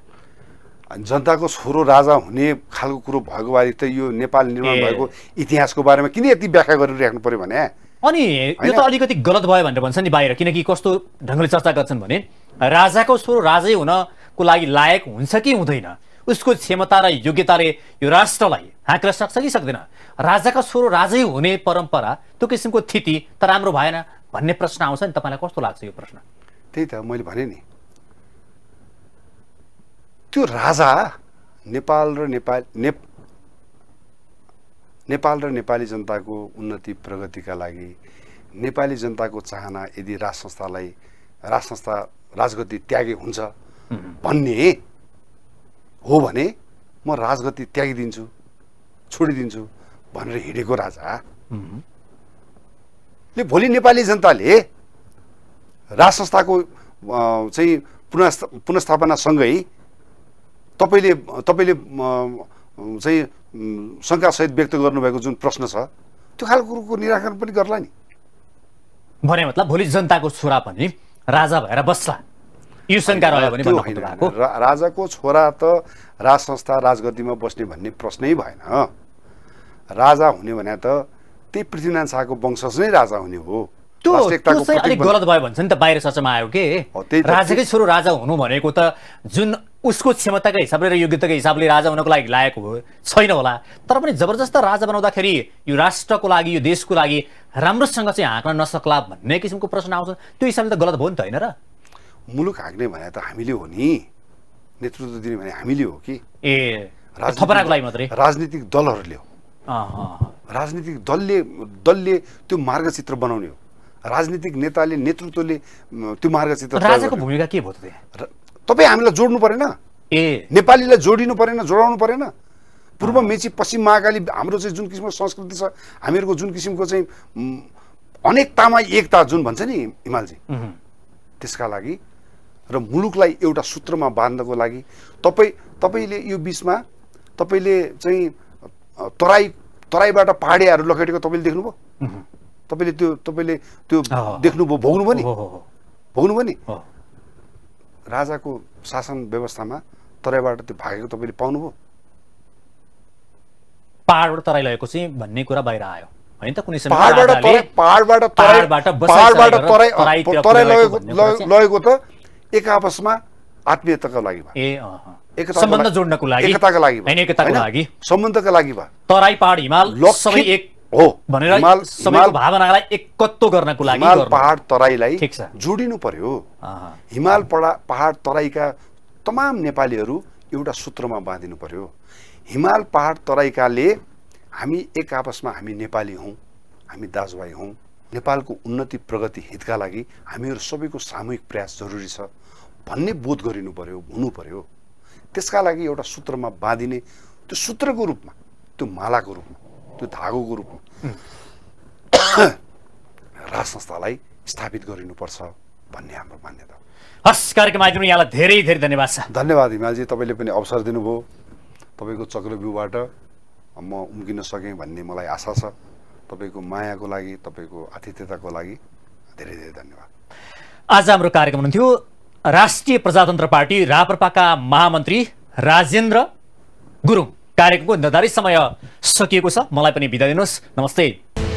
जनताको छोरो राजा हुने खालको कुरो भएको बारे त यो नेपाल निर्माण भएको इतिहासको बारेमा किन यति व्याख्या गरिराख्नु पर्यो भने अनि यो त अलिकति गलत भयो भनेर भन्छ नि बाहिर किनकि कस्तो ढङ्गले चर्चा गर्छन् भने राजाको छोरो राजै हुनको लागि लायक हुन्छ कि हुँदैन उसको क्षमता र योग्यताले यो राष्ट्रलाई हाँक्न सक्छ कि सक्दैन राजाको छोरो राजै हुने परम्परा त्यो किसिमको थिति त राम्रो भएन भन्ने प्रश्न आउँछ नि तपाईँलाई कस्तो लाग्छ यो प्रश्न त्यही त मैले भने नि त्यो राजा नेपाल र नेपाल ने नेपाल र नेपाली जनताको उन्नति प्रगतिका लागि नेपाली जनताको चाहना यदि राज संस्थालाई राज संस्था राजगति त्यागे हुन्छ भन्ने हो भने म राजगति त्यागिदिन्छु छोडिदिन्छु भनेर हिँडेको राजा ले भोलि नेपाली जनताले राज संस्थाको चाहिँ पुनस्था पुनस्थापनासँगै तपाईँले तपाईँले चाहिँ शङ्कासहित व्यक्त गर्नुभएको जुन प्रश्न छ त्यो खालको कुरोको निराकरण पनि गर्ला नि भने मतलब भोलि जनताको छोरा पनि राजा भएर बस्ला यो शङ्का रह्यो भने भन्नु राजाको छोरा त राज संस्था राजगद्दीमा बस्ने भन्ने प्रश्नै भएन राजा हुने भने त त्यही पृथ्वीनारायण शाहको वंशज नै राजा हुने हो त्यो अलिक गलत भयो भन्छ नि त बाहिर चर्चामा आयो के राजाकै छोरो राजा हुनु भनेको त जुन उसको क्षमताको हिसाबले र योग्यताको हिसाबले राजा हुनको लागि लायक हो छैन होला तर पनि जबरजस्त राजा बनाउँदाखेरि यो राष्ट्रको लागि यो देशको लागि राम्रोसँग चाहिँ हाँक्न नसक्ला भन्ने किसिमको प्रश्न आउँछ त्यो हिसाबले त गलत भयो नि त होइन र मुलुक हाँक्ने भने त हामीले हो नि नेतृत्व दिने भने हामीले हो कि ए थपराको लागि मात्रै राजनीतिक दलहरूले हो राजनीतिक दलले दलले त्यो मार्गचित्र बनाउने हो राजनीतिक नेताले नेतृत्वले त्यो मार्गचित्र राजाको भूमिका के भयो त त्यहाँ तपाईँ हामीलाई जोड्नु परेन ए नेपालीलाई जोडिनु परेन जोडाउनु परेन पूर्व मेची पश्चिम महाकाली हाम्रो चाहिँ जुन किसिमको संस्कृति छ हामीहरूको जुन किसिमको चाहिँ अनेकतामा एकता जुन भन्छ नि हिमालजी त्यसका लागि र मुलुकलाई एउटा सूत्रमा बाँध्नको लागि तपाईँ तपाईँले यो बिचमा तपाईँले चाहिँ तराई तराईबाट पहाडियाहरू लगेटेको तपाईँले देख्नुभयो तपाईँले त्यो तपाईँले त्यो देख्नुभयो भोग्नुभयो नि भोग्नुभयो नि राजाको शासन व्यवस्थामा तराईबाट त्यो भागेको तपाईँले पाउनुभयो पाहाडबाट तराई लगेको चाहिँ भन्ने कुरा बाहिर आयो होइन त कुनै तराई तराई तराई लगेको त एक आपसमा आत्मीयताको लागि भयो ए सम्बन्ध जोड्नको लागि एकताको लागि एकताको लागि सम्बन्धको लागि भयो तराई पहाड हिमाल सबै एक हो भनेर सबैको भावनालाई एकत्व गर्नको लागि हिमाल पहाड तराईलाई जोडिनु पर्यो हिमाल पढा पहाड तराईका तमाम नेपालीहरू एउटा सूत्रमा बाँधिनु पर्यो हिमाल पहाड तराईकाले हामी एक आपसमा हामी नेपाली हौँ हामी दाजुभाइ हौँ नेपालको उन्नति प्रगति हितका लागि हामीहरू सबैको सामूहिक प्रयास जरुरी छ भन्ने बोध गरिनु पर्यो हुनु पर्यो त्यसका लागि एउटा सूत्रमा बाँधिने त्यो सूत्रको रूपमा त्यो मालाको रूपमा त्यो धागोको रूपमा [COUGHS] राज संस्थालाई स्थापित गरिनुपर्छ भन्ने हाम्रो मान्यता हस् कार्यक्रम आइदिनु यहाँलाई धेरै धेरै धन्यवाद छ धन्यवाद हिमालजी तपाईँले पनि अवसर दिनुभयो तपाईँको चक्रव्यूबाट म उम्किन सकेँ भन्ने मलाई आशा छ तपाईँको मायाको लागि तपाईँको आतिथ्यताको लागि धेरै धेरै धन्यवाद आज हाम्रो कार्यक्रम हुनुहुन्थ्यो राष्ट्रिय प्रजातन्त्र पार्टी राप्रपाका महामन्त्री राजेन्द्र गुरुङ कार्यक्रमको निर्धारित समय सकिएको छ मलाई पनि बिदा दिनुहोस् नमस्ते